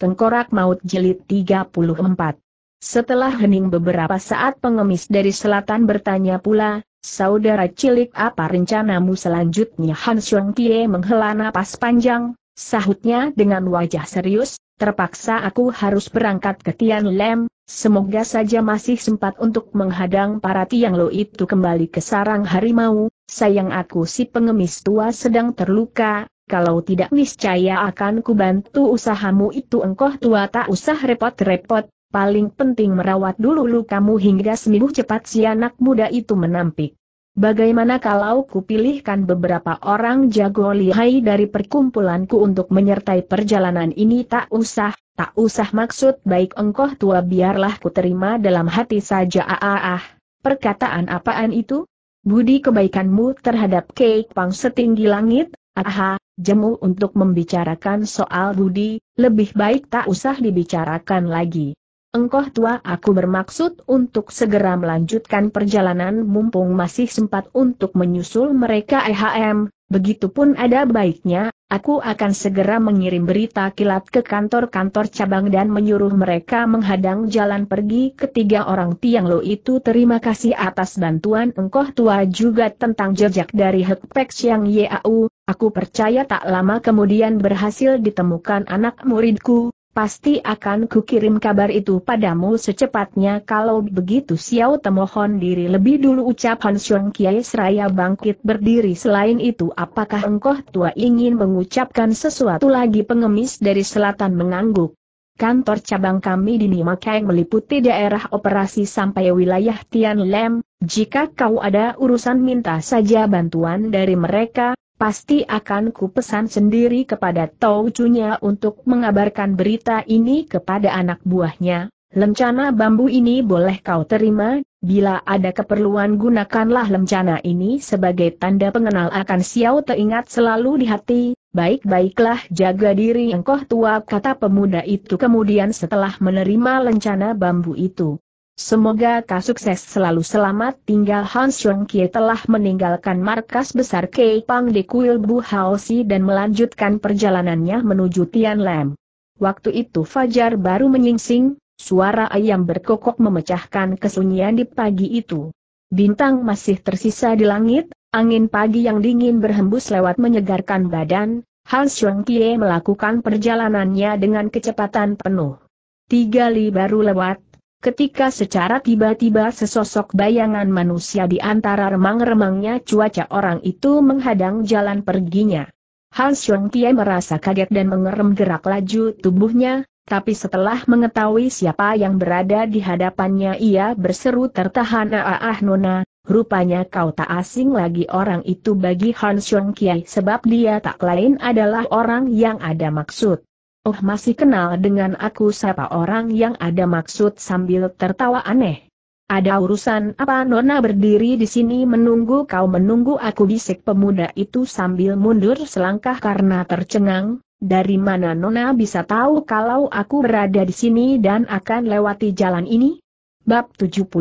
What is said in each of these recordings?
Tengkorak Maut Jilid 34. Setelah hening beberapa saat pengemis dari selatan bertanya pula, Saudara cilik apa rencanamu selanjutnya Han Xiong Kie menghela napas panjang, sahutnya dengan wajah serius, terpaksa aku harus berangkat ke Tian Lem, semoga saja masih sempat untuk menghadang para Tiang Lo itu kembali ke sarang harimau, sayang aku si pengemis tua sedang terluka, kalau tidak niscaya akan kubantu usahamu itu engkau tua tak usah repot-repot, paling penting merawat dulu lukamu hingga sembuh cepat si anak muda itu menampik. Bagaimana kalau kupilihkan beberapa orang jago lihai dari perkumpulanku untuk menyertai perjalanan ini tak usah, tak usah maksud baik engkau tua biarlah ku terima dalam hati saja ah ah perkataan apaan itu? Budi kebaikanmu terhadap Kek Pang setinggi langit, Aha, jemu untuk membicarakan soal budi, lebih baik tak usah dibicarakan lagi. Engkau tua aku bermaksud untuk segera melanjutkan perjalanan mumpung masih sempat untuk menyusul mereka EHM, Begitupun ada baiknya, aku akan segera mengirim berita kilat ke kantor-kantor cabang dan menyuruh mereka menghadang jalan pergi ketiga orang Tiang Lo itu. Terima kasih atas bantuan engkau tua juga tentang jejak dari Hekpek yang Yau, aku percaya tak lama kemudian berhasil ditemukan anak muridku, Pasti akan kukirim kabar itu padamu secepatnya kalau begitu Xiao temohon diri lebih dulu ucap Han Xiong Kiai Seraya bangkit berdiri selain itu apakah engkau tua ingin mengucapkan sesuatu lagi pengemis dari selatan mengangguk. Kantor cabang kami di Nimakeng meliputi daerah operasi sampai wilayah Tian Lem, jika kau ada urusan minta saja bantuan dari mereka, Pasti akan ku pesan sendiri kepada Tau Cunya untuk mengabarkan berita ini kepada anak buahnya. Lencana bambu ini boleh kau terima, bila ada keperluan gunakanlah lencana ini sebagai tanda pengenal akan Xiao teringat selalu di hati, Baik-baiklah jaga diri engkau tua kata pemuda itu kemudian setelah menerima lencana bambu itu. Semoga kau sukses selalu selamat tinggal Hans Rong Kie telah meninggalkan markas besar Keipang di Kuil Bu si dan melanjutkan perjalanannya menuju Tian Lam. Waktu itu Fajar baru menyingsing, suara ayam berkokok memecahkan kesunyian di pagi itu. Bintang masih tersisa di langit, angin pagi yang dingin berhembus lewat menyegarkan badan, Hans Rong Kie melakukan perjalanannya dengan kecepatan penuh. Tiga li baru lewat, ketika secara tiba-tiba sesosok bayangan manusia di antara remang-remangnya cuaca orang itu menghadang jalan perginya. Hans Xiong Tie merasa kaget dan mengerem gerak laju tubuhnya, tapi setelah mengetahui siapa yang berada di hadapannya ia berseru tertahan ah, ah nona, rupanya kau tak asing lagi orang itu bagi Han Xiong Kiai sebab dia tak lain adalah orang yang ada maksud. Oh masih kenal dengan aku Siapa orang yang ada maksud sambil tertawa aneh. Ada urusan apa Nona berdiri di sini menunggu kau menunggu aku bisik pemuda itu sambil mundur selangkah karena tercengang, dari mana Nona bisa tahu kalau aku berada di sini dan akan lewati jalan ini? Bab 71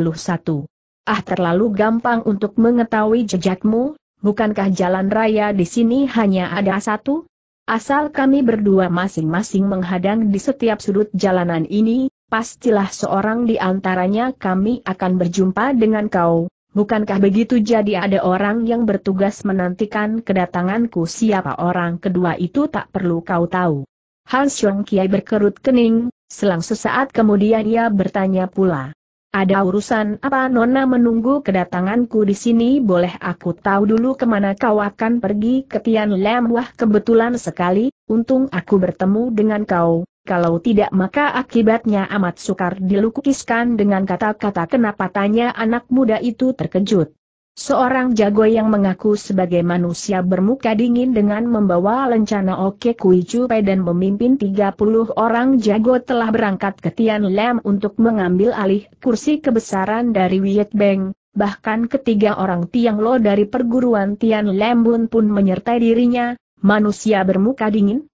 Ah terlalu gampang untuk mengetahui jejakmu, bukankah jalan raya di sini hanya ada satu? Asal kami berdua masing-masing menghadang di setiap sudut jalanan ini, pastilah seorang di antaranya kami akan berjumpa dengan kau. Bukankah begitu jadi ada orang yang bertugas menantikan kedatanganku siapa orang kedua itu tak perlu kau tahu. Hans Yong Kiai berkerut kening, selang sesaat kemudian ia bertanya pula. Ada urusan apa Nona menunggu kedatanganku di sini boleh aku tahu dulu kemana kau akan pergi ke Tian Lam Wah kebetulan sekali, untung aku bertemu dengan kau, kalau tidak maka akibatnya amat sukar dilukiskan dengan kata-kata kenapa tanya anak muda itu terkejut. Seorang jago yang mengaku sebagai manusia bermuka dingin dengan membawa lencana Oke Kui Chupai dan memimpin 30 orang jago telah berangkat ke Tian Lam untuk mengambil alih kursi kebesaran dari Wiet Beng, bahkan ketiga orang Tiang Lo dari perguruan Tian Lam pun menyertai dirinya, manusia bermuka dingin?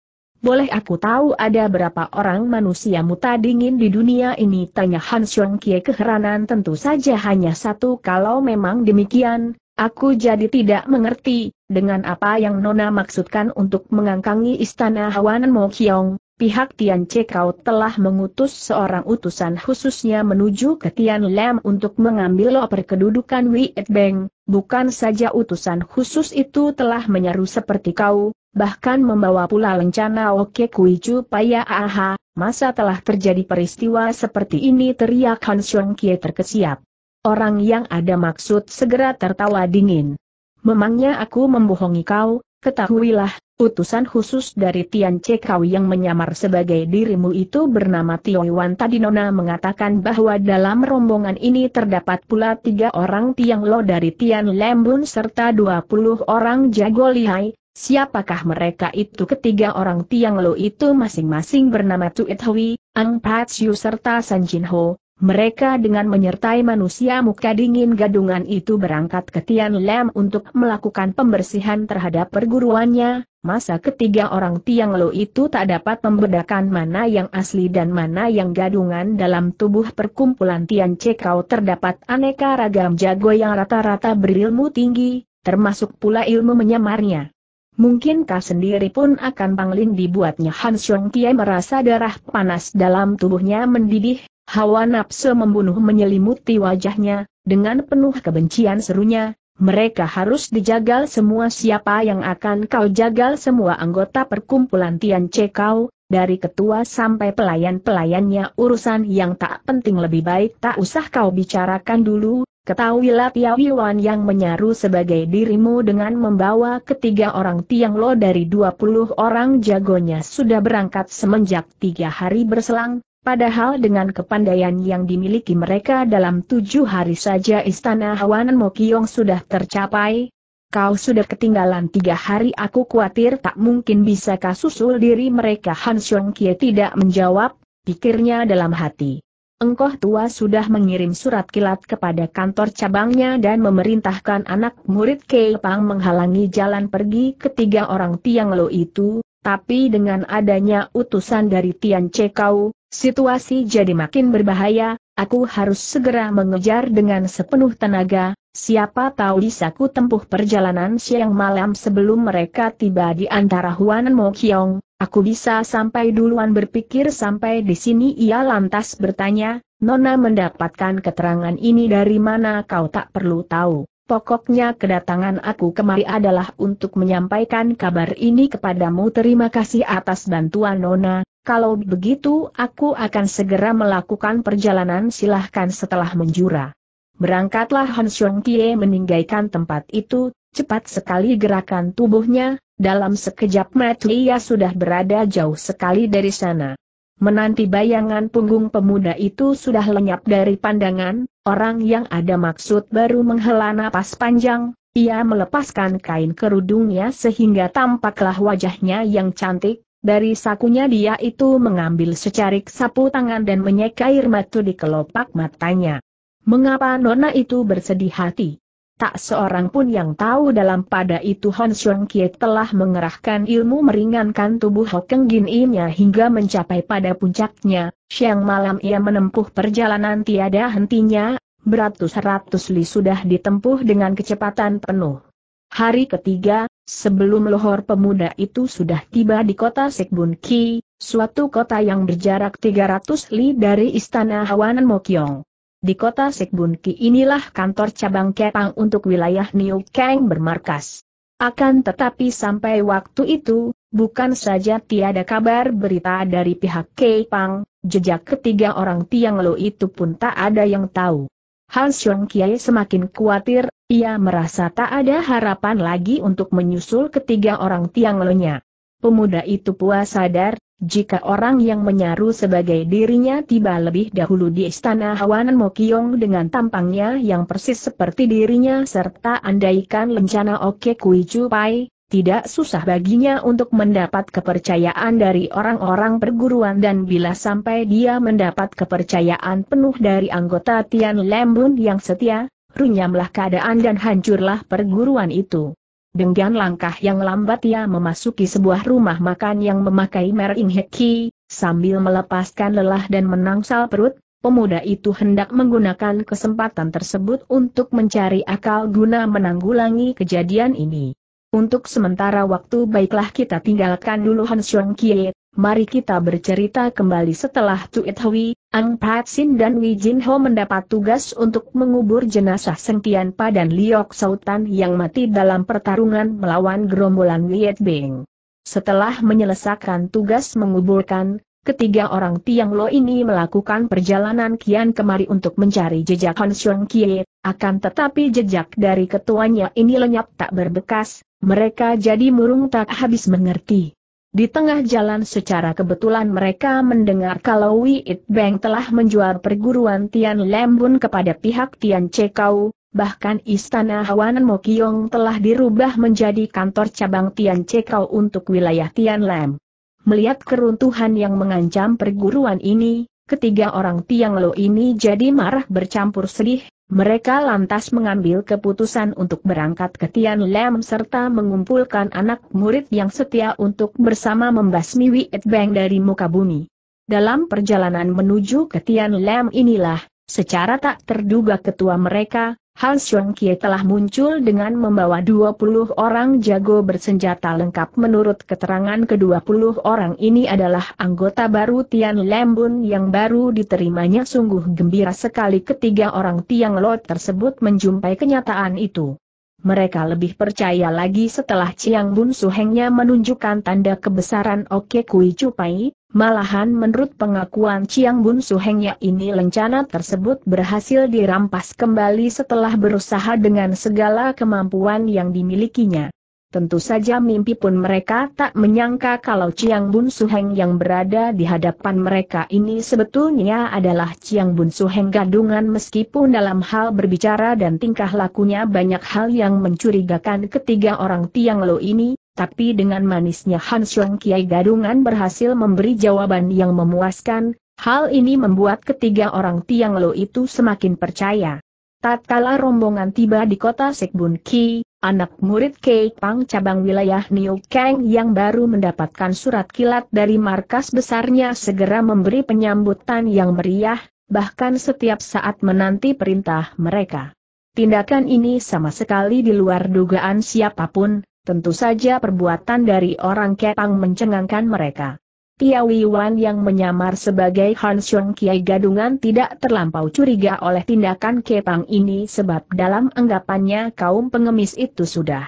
boleh aku tahu ada berapa orang manusia muta dingin di dunia ini? Tanya Han Xiong Kie keheranan tentu saja hanya satu kalau memang demikian, aku jadi tidak mengerti, dengan apa yang Nona maksudkan untuk mengangkangi istana Hawanan Mo Kiong, pihak Tian Kau telah mengutus seorang utusan khususnya menuju ke Tian Lam untuk mengambil loper kedudukan Wei Et Beng, bukan saja utusan khusus itu telah menyeru seperti kau, bahkan membawa pula lencana Oke Kui Chu Paya Aha, masa telah terjadi peristiwa seperti ini teriak Han Xiong Kie terkesiap. Orang yang ada maksud segera tertawa dingin. Memangnya aku membohongi kau, ketahuilah, utusan khusus dari Tian Cekau yang menyamar sebagai dirimu itu bernama Tio Wan tadi Nona mengatakan bahwa dalam rombongan ini terdapat pula tiga orang Tiang Lo dari Tian Lembun serta dua puluh orang jago lihai, Siapakah mereka itu ketiga orang Tiang Lo itu masing-masing bernama Tuit Hui, Ang Patsu serta San Jin Ho, mereka dengan menyertai manusia muka dingin gadungan itu berangkat ke Tian Lam untuk melakukan pembersihan terhadap perguruannya, masa ketiga orang Tiang Lo itu tak dapat membedakan mana yang asli dan mana yang gadungan dalam tubuh perkumpulan Tian Cekau terdapat aneka ragam jago yang rata-rata berilmu tinggi, termasuk pula ilmu menyamarnya. Mungkinkah sendiri pun akan pangling dibuatnya Han Xiong Kie merasa darah panas dalam tubuhnya mendidih, hawa nafsu membunuh menyelimuti wajahnya, dengan penuh kebencian serunya, mereka harus dijagal semua siapa yang akan kau jagal semua anggota perkumpulan Tian Che Kau, dari ketua sampai pelayan-pelayannya urusan yang tak penting lebih baik tak usah kau bicarakan dulu, Ketahuilah Piao Yuan yang menyaru sebagai dirimu dengan membawa ketiga orang Tiang Lo dari puluh orang jagonya sudah berangkat semenjak tiga hari berselang, padahal dengan kepandaian yang dimiliki mereka dalam tujuh hari saja istana Hawanan Mokiong sudah tercapai. Kau sudah ketinggalan tiga hari aku khawatir tak mungkin bisa kasusul diri mereka Han Xiong Kie tidak menjawab, pikirnya dalam hati engkoh tua sudah mengirim surat kilat kepada kantor cabangnya dan memerintahkan anak murid Pang menghalangi jalan pergi ketiga orang Tiang Lo itu, tapi dengan adanya utusan dari Tian Cekau, situasi jadi makin berbahaya, aku harus segera mengejar dengan sepenuh tenaga, Siapa tahu bisa ku tempuh perjalanan siang malam sebelum mereka tiba di antara Huan Mo aku bisa sampai duluan berpikir sampai di sini ia lantas bertanya, Nona mendapatkan keterangan ini dari mana kau tak perlu tahu. Pokoknya kedatangan aku kemari adalah untuk menyampaikan kabar ini kepadamu terima kasih atas bantuan Nona, kalau begitu aku akan segera melakukan perjalanan silahkan setelah menjura. Berangkatlah Hon Xiong Kie meninggalkan tempat itu, cepat sekali gerakan tubuhnya, dalam sekejap mata ia sudah berada jauh sekali dari sana. Menanti bayangan punggung pemuda itu sudah lenyap dari pandangan, orang yang ada maksud baru menghela napas panjang, ia melepaskan kain kerudungnya sehingga tampaklah wajahnya yang cantik, dari sakunya dia itu mengambil secarik sapu tangan dan menyeka air mata di kelopak matanya. Mengapa nona itu bersedih hati? Tak seorang pun yang tahu dalam pada itu Hon Xiong Kie telah mengerahkan ilmu meringankan tubuh Hokeng Gin Imnya hingga mencapai pada puncaknya, siang malam ia menempuh perjalanan tiada hentinya, beratus-ratus li sudah ditempuh dengan kecepatan penuh. Hari ketiga, sebelum lohor pemuda itu sudah tiba di kota Sekbun Ki, suatu kota yang berjarak 300 li dari istana Hawanan Mokyong. Di kota Sekbunki inilah kantor cabang Kepang untuk wilayah New Kang bermarkas. Akan tetapi sampai waktu itu, bukan saja tiada kabar berita dari pihak Kepang, jejak ketiga orang Tiang Lo itu pun tak ada yang tahu. Han Xiong Kiai semakin khawatir, ia merasa tak ada harapan lagi untuk menyusul ketiga orang Tiang Lo-nya. Pemuda itu puas sadar, jika orang yang menyaru sebagai dirinya tiba lebih dahulu di istana Hawanan Mokyong dengan tampangnya yang persis seperti dirinya serta andaikan lencana Oke Kui Chupai, tidak susah baginya untuk mendapat kepercayaan dari orang-orang perguruan dan bila sampai dia mendapat kepercayaan penuh dari anggota Tian Lembun yang setia, runyamlah keadaan dan hancurlah perguruan itu. Dengan langkah yang lambat ia memasuki sebuah rumah makan yang memakai merek Heki, sambil melepaskan lelah dan menangsal perut, pemuda itu hendak menggunakan kesempatan tersebut untuk mencari akal guna menanggulangi kejadian ini. Untuk sementara waktu baiklah kita tinggalkan dulu Hans Xiong Kie, Mari kita bercerita kembali setelah Tuit Hui, Ang sin dan Wei Jin Ho mendapat tugas untuk mengubur jenazah Seng Tian Pa dan Liok Sautan yang mati dalam pertarungan melawan gerombolan Wiet Beng. Setelah menyelesaikan tugas menguburkan, ketiga orang Tiang Lo ini melakukan perjalanan kian kemari untuk mencari jejak Han Xiong Kie, akan tetapi jejak dari ketuanya ini lenyap tak berbekas, mereka jadi murung tak habis mengerti. Di tengah jalan secara kebetulan mereka mendengar kalau It Bang telah menjual perguruan Tian Lembun kepada pihak Tian Kau, bahkan istana Hawanan Mokyong telah dirubah menjadi kantor cabang Tian Kau untuk wilayah Tian Lem. Melihat keruntuhan yang mengancam perguruan ini, Ketiga orang Tiang Lo ini jadi marah bercampur sedih, mereka lantas mengambil keputusan untuk berangkat ke Tian Lam serta mengumpulkan anak murid yang setia untuk bersama membasmi Wiet Bang dari muka bumi. Dalam perjalanan menuju ke Tian Lam inilah, secara tak terduga ketua mereka, Han Xiong Kie telah muncul dengan membawa 20 orang jago bersenjata lengkap menurut keterangan ke-20 orang ini adalah anggota baru Tian Lembun yang baru diterimanya sungguh gembira sekali ketiga orang Tiang Lo tersebut menjumpai kenyataan itu. Mereka lebih percaya lagi setelah Chiang Bun Suhengnya menunjukkan tanda kebesaran Oke Kui Cupai, malahan menurut pengakuan Chiang Bun Suhengnya ini lencana tersebut berhasil dirampas kembali setelah berusaha dengan segala kemampuan yang dimilikinya. Tentu saja mimpi pun mereka tak menyangka kalau Chiang Bun Suheng yang berada di hadapan mereka ini sebetulnya adalah Chiang Bun Suheng gadungan meskipun dalam hal berbicara dan tingkah lakunya banyak hal yang mencurigakan ketiga orang Tiang Lo ini, tapi dengan manisnya Han Xiong Kiai gadungan berhasil memberi jawaban yang memuaskan, hal ini membuat ketiga orang Tiang Lo itu semakin percaya. Tatkala rombongan tiba di kota Sekbun Ki, anak murid Kei Pang cabang wilayah New Kang yang baru mendapatkan surat kilat dari markas besarnya segera memberi penyambutan yang meriah, bahkan setiap saat menanti perintah mereka. Tindakan ini sama sekali di luar dugaan siapapun, tentu saja perbuatan dari orang Kepang mencengangkan mereka. Wan yang menyamar sebagai Han Xiong Kiai Gadungan tidak terlampau curiga oleh tindakan Kepang ini sebab dalam anggapannya kaum pengemis itu sudah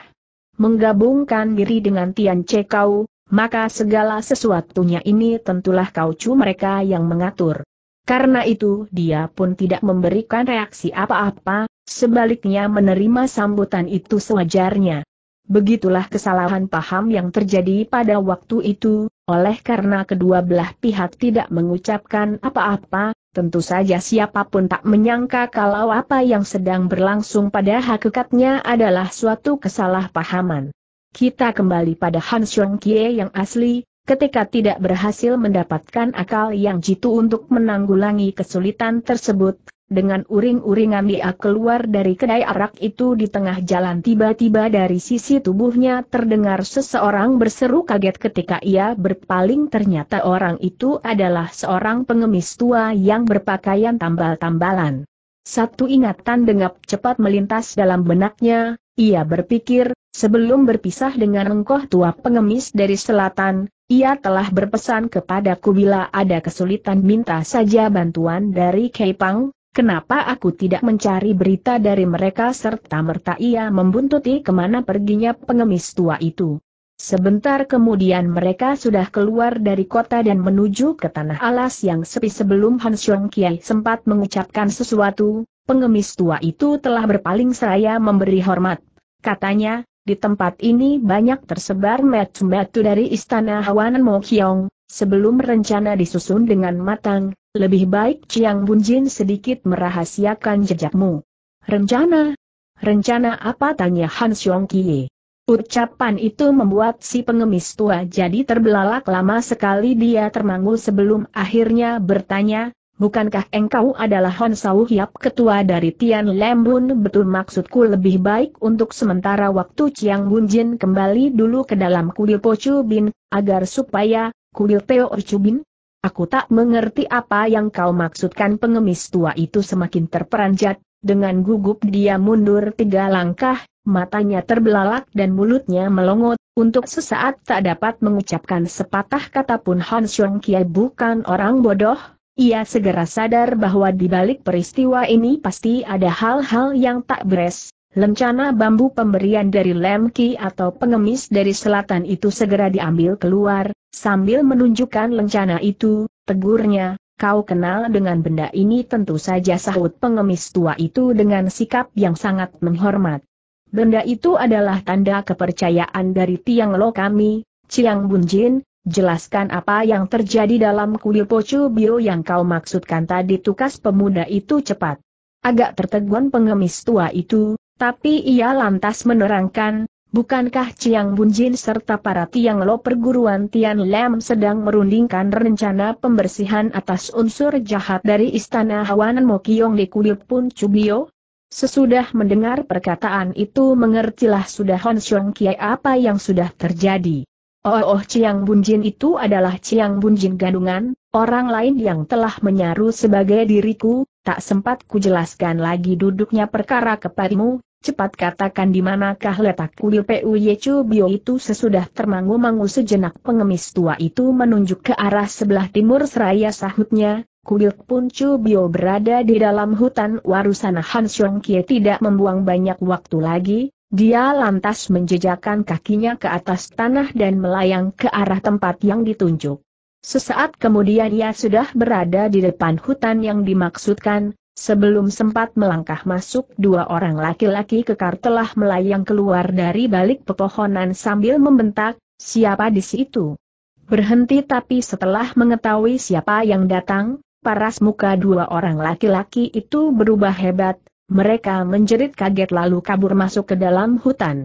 menggabungkan diri dengan Tian Kau, maka segala sesuatunya ini tentulah kau kaucu mereka yang mengatur. Karena itu dia pun tidak memberikan reaksi apa-apa, sebaliknya menerima sambutan itu sewajarnya. Begitulah kesalahan paham yang terjadi pada waktu itu, oleh karena kedua belah pihak tidak mengucapkan apa-apa, tentu saja siapapun tak menyangka kalau apa yang sedang berlangsung pada hakikatnya adalah suatu kesalahpahaman. Kita kembali pada Han Xiong Kie yang asli, Ketika tidak berhasil mendapatkan akal yang jitu untuk menanggulangi kesulitan tersebut, dengan uring-uringan dia keluar dari kedai arak itu di tengah jalan tiba-tiba dari sisi tubuhnya terdengar seseorang berseru kaget ketika ia berpaling ternyata orang itu adalah seorang pengemis tua yang berpakaian tambal-tambalan. Satu ingatan dengap cepat melintas dalam benaknya, ia berpikir, sebelum berpisah dengan engkoh tua pengemis dari selatan, ia telah berpesan kepadaku bila ada kesulitan minta saja bantuan dari Kepang. kenapa aku tidak mencari berita dari mereka serta merta ia membuntuti kemana perginya pengemis tua itu. Sebentar kemudian mereka sudah keluar dari kota dan menuju ke tanah alas yang sepi sebelum Han Xiong Kiai sempat mengucapkan sesuatu, pengemis tua itu telah berpaling seraya memberi hormat. Katanya, di tempat ini banyak tersebar metu-metu dari istana Hawanan Mokyong, sebelum rencana disusun dengan matang, lebih baik Chiang Bunjin sedikit merahasiakan jejakmu. Rencana? Rencana apa tanya Han Xiong Kie? Ucapan itu membuat si pengemis tua jadi terbelalak lama sekali dia termangu sebelum akhirnya bertanya, bukankah engkau adalah Hon Sau Hiap ketua dari Tian Lembun? Betul maksudku lebih baik untuk sementara waktu Chiang Jin kembali dulu ke dalam kuil Po Bin, agar supaya, kuil Teo Chu Bin? Aku tak mengerti apa yang kau maksudkan pengemis tua itu semakin terperanjat, dengan gugup dia mundur tiga langkah, matanya terbelalak dan mulutnya melongot, untuk sesaat tak dapat mengucapkan sepatah kata pun Hon Xiong Kiai bukan orang bodoh, ia segera sadar bahwa di balik peristiwa ini pasti ada hal-hal yang tak beres. Lencana bambu pemberian dari Lemki atau pengemis dari selatan itu segera diambil keluar, sambil menunjukkan lencana itu, tegurnya, kau kenal dengan benda ini tentu saja sahut pengemis tua itu dengan sikap yang sangat menghormat. Benda itu adalah tanda kepercayaan dari Tiang Lo kami, Ciang Bunjin, Jelaskan apa yang terjadi dalam kuil Pocu Bio yang kau maksudkan tadi tukas pemuda itu cepat. Agak tertegun pengemis tua itu, tapi ia lantas menerangkan, bukankah Bun Bunjin serta para Tiang Lo perguruan Tian Lam sedang merundingkan rencana pembersihan atas unsur jahat dari istana Hawanan Kiong di kuil Puncu Bio? Sesudah mendengar perkataan itu mengertilah sudah Hon Xiong Kie apa yang sudah terjadi. Oh, oh Ciang Bunjin itu adalah Ciang Bunjin Gandungan, orang lain yang telah menyaru sebagai diriku, tak sempat kujelaskan lagi duduknya perkara kepadamu, cepat katakan di manakah letak kuil Pu Yecu Bio itu sesudah termangu-mangu sejenak pengemis tua itu menunjuk ke arah sebelah timur seraya sahutnya, kuil Puncu Bio berada di dalam hutan Warusana Han Kie tidak membuang banyak waktu lagi, dia lantas menjejakkan kakinya ke atas tanah dan melayang ke arah tempat yang ditunjuk. Sesaat kemudian ia sudah berada di depan hutan yang dimaksudkan, sebelum sempat melangkah masuk dua orang laki-laki kekar telah melayang keluar dari balik pepohonan sambil membentak, siapa di situ? Berhenti tapi setelah mengetahui siapa yang datang, paras muka dua orang laki-laki itu berubah hebat, mereka menjerit kaget lalu kabur masuk ke dalam hutan.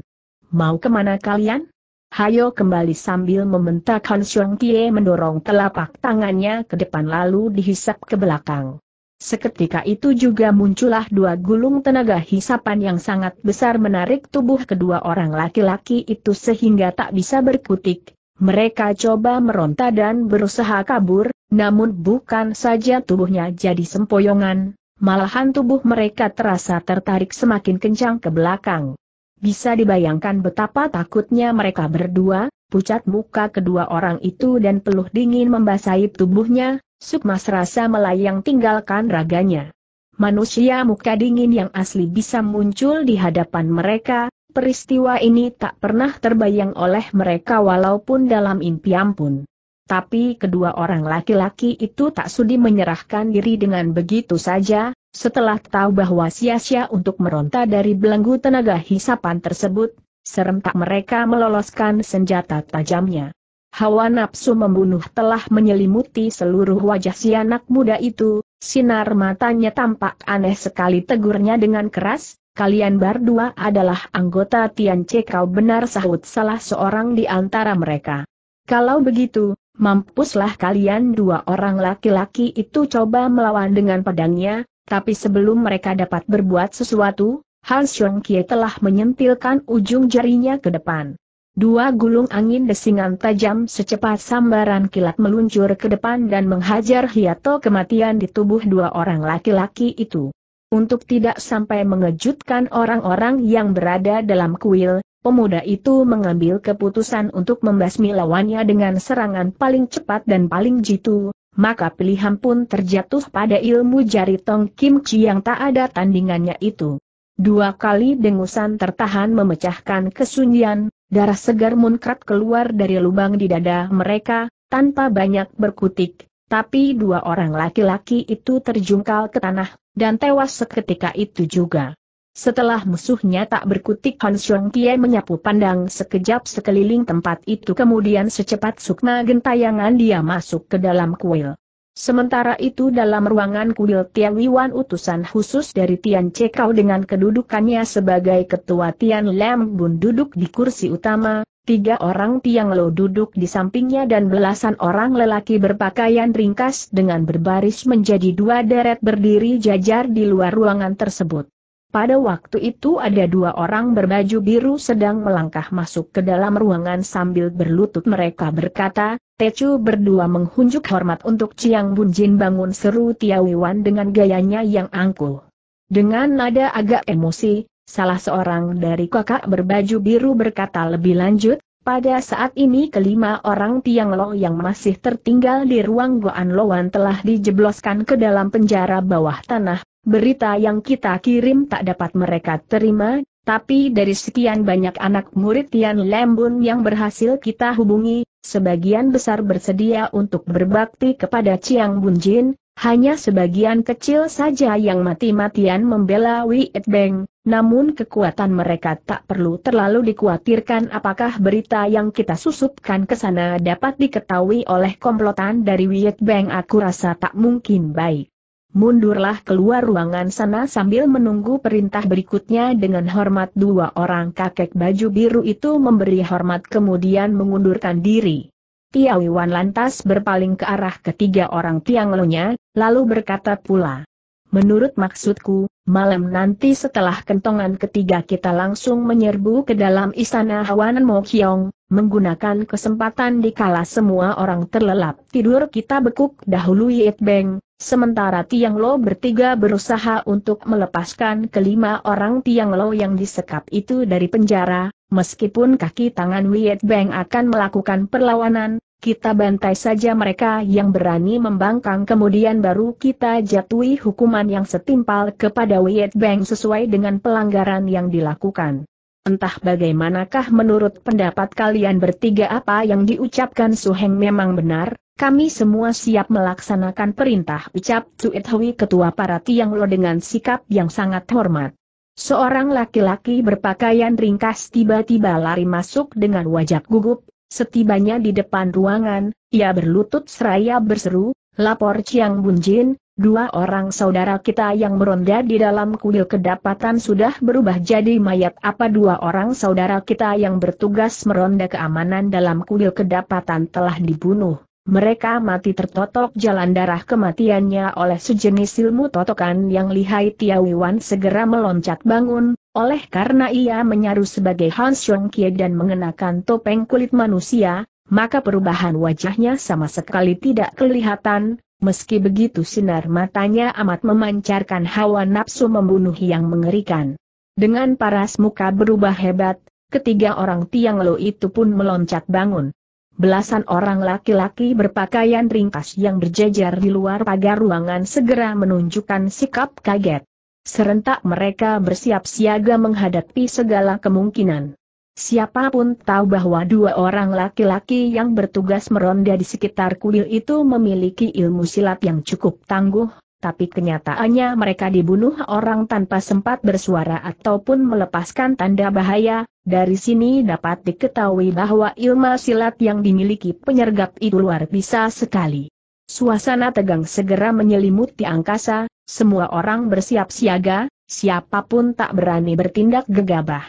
Mau kemana kalian? Hayo kembali sambil membentak Han Xiong Tie mendorong telapak tangannya ke depan lalu dihisap ke belakang. Seketika itu juga muncullah dua gulung tenaga hisapan yang sangat besar menarik tubuh kedua orang laki-laki itu sehingga tak bisa berkutik. Mereka coba meronta dan berusaha kabur, namun bukan saja tubuhnya jadi sempoyongan, malahan tubuh mereka terasa tertarik semakin kencang ke belakang. Bisa dibayangkan betapa takutnya mereka berdua, pucat muka kedua orang itu dan peluh dingin membasahi tubuhnya, Sukma serasa melayang tinggalkan raganya. Manusia muka dingin yang asli bisa muncul di hadapan mereka, peristiwa ini tak pernah terbayang oleh mereka walaupun dalam impian pun. Tapi kedua orang laki-laki itu tak sudi menyerahkan diri dengan begitu saja, setelah tahu bahwa sia-sia untuk meronta dari belenggu tenaga hisapan tersebut, serentak mereka meloloskan senjata tajamnya. Hawa nafsu membunuh telah menyelimuti seluruh wajah si anak muda itu, sinar matanya tampak aneh sekali tegurnya dengan keras, kalian berdua adalah anggota Tian Cekau benar sahut salah seorang di antara mereka. Kalau begitu, Mampuslah kalian dua orang laki-laki itu coba melawan dengan pedangnya, tapi sebelum mereka dapat berbuat sesuatu, Han Xiong Kie telah menyentilkan ujung jarinya ke depan. Dua gulung angin desingan tajam secepat sambaran kilat meluncur ke depan dan menghajar hiato kematian di tubuh dua orang laki-laki itu. Untuk tidak sampai mengejutkan orang-orang yang berada dalam kuil, pemuda itu mengambil keputusan untuk membasmi lawannya dengan serangan paling cepat dan paling jitu, maka pilihan pun terjatuh pada ilmu jari Tong Kim Chi yang tak ada tandingannya itu. Dua kali dengusan tertahan memecahkan kesunyian, darah segar munkrat keluar dari lubang di dada mereka, tanpa banyak berkutik, tapi dua orang laki-laki itu terjungkal ke tanah, dan tewas seketika itu juga. Setelah musuhnya tak berkutik Han Xiong Tie menyapu pandang sekejap sekeliling tempat itu kemudian secepat sukma gentayangan dia masuk ke dalam kuil. Sementara itu dalam ruangan kuil Tian Wiwan utusan khusus dari Tian Cekau dengan kedudukannya sebagai ketua Tian Lam Bun duduk di kursi utama, tiga orang Tiang Lo duduk di sampingnya dan belasan orang lelaki berpakaian ringkas dengan berbaris menjadi dua deret berdiri jajar di luar ruangan tersebut. Pada waktu itu ada dua orang berbaju biru sedang melangkah masuk ke dalam ruangan sambil berlutut mereka berkata, Tecu berdua menghunjuk hormat untuk Chiang Bunjin bangun seru Tiawiwan dengan gayanya yang angkuh. Dengan nada agak emosi, salah seorang dari kakak berbaju biru berkata lebih lanjut, pada saat ini kelima orang Tiang Lo yang masih tertinggal di ruang Goan Loan telah dijebloskan ke dalam penjara bawah tanah Berita yang kita kirim tak dapat mereka terima, tapi dari sekian banyak anak murid Tian Lembun yang berhasil kita hubungi, sebagian besar bersedia untuk berbakti kepada Chiang Bunjin, hanya sebagian kecil saja yang mati-matian membela Wei Wiet Beng, namun kekuatan mereka tak perlu terlalu dikhawatirkan apakah berita yang kita susupkan ke sana dapat diketahui oleh komplotan dari Wiet Beng aku rasa tak mungkin baik. Mundurlah keluar ruangan sana sambil menunggu perintah berikutnya dengan hormat dua orang kakek baju biru itu memberi hormat kemudian mengundurkan diri. Tiawiwan lantas berpaling ke arah ketiga orang Tianglonya, lalu berkata pula. Menurut maksudku, malam nanti setelah kentongan ketiga kita langsung menyerbu ke dalam istana Hawanan Mokyong, menggunakan kesempatan dikala semua orang terlelap tidur kita bekuk dahulu Yit Beng, Sementara Tiang Lo bertiga berusaha untuk melepaskan kelima orang Tiang Lo yang disekap itu dari penjara, meskipun kaki tangan Wiet Beng akan melakukan perlawanan, kita bantai saja mereka yang berani membangkang kemudian baru kita jatuhi hukuman yang setimpal kepada Wiet Beng sesuai dengan pelanggaran yang dilakukan. Entah bagaimanakah menurut pendapat kalian bertiga apa yang diucapkan Suheng memang benar, kami semua siap melaksanakan perintah ucap Cuit Hui ketua para Tiang Lo dengan sikap yang sangat hormat. Seorang laki-laki berpakaian ringkas tiba-tiba lari masuk dengan wajah gugup, setibanya di depan ruangan, ia berlutut seraya berseru, lapor Chiang Bunjin, Dua orang saudara kita yang meronda di dalam kuil kedapatan sudah berubah jadi mayat apa dua orang saudara kita yang bertugas meronda keamanan dalam kuil kedapatan telah dibunuh. Mereka mati tertotok jalan darah kematiannya oleh sejenis ilmu totokan yang lihai Tiawiwan segera meloncat bangun, oleh karena ia menyaru sebagai Han Xiong Kie dan mengenakan topeng kulit manusia, maka perubahan wajahnya sama sekali tidak kelihatan, meski begitu sinar matanya amat memancarkan hawa nafsu membunuh yang mengerikan. Dengan paras muka berubah hebat, ketiga orang Tiang Lo itu pun meloncat bangun. Belasan orang laki-laki berpakaian ringkas yang berjejer di luar pagar ruangan segera menunjukkan sikap kaget. Serentak mereka bersiap siaga menghadapi segala kemungkinan. Siapapun tahu bahwa dua orang laki-laki yang bertugas meronda di sekitar kuil itu memiliki ilmu silat yang cukup tangguh, tapi kenyataannya mereka dibunuh orang tanpa sempat bersuara ataupun melepaskan tanda bahaya, dari sini dapat diketahui bahwa ilmu silat yang dimiliki penyergap itu luar biasa sekali. Suasana tegang segera menyelimuti angkasa, semua orang bersiap siaga, siapapun tak berani bertindak gegabah.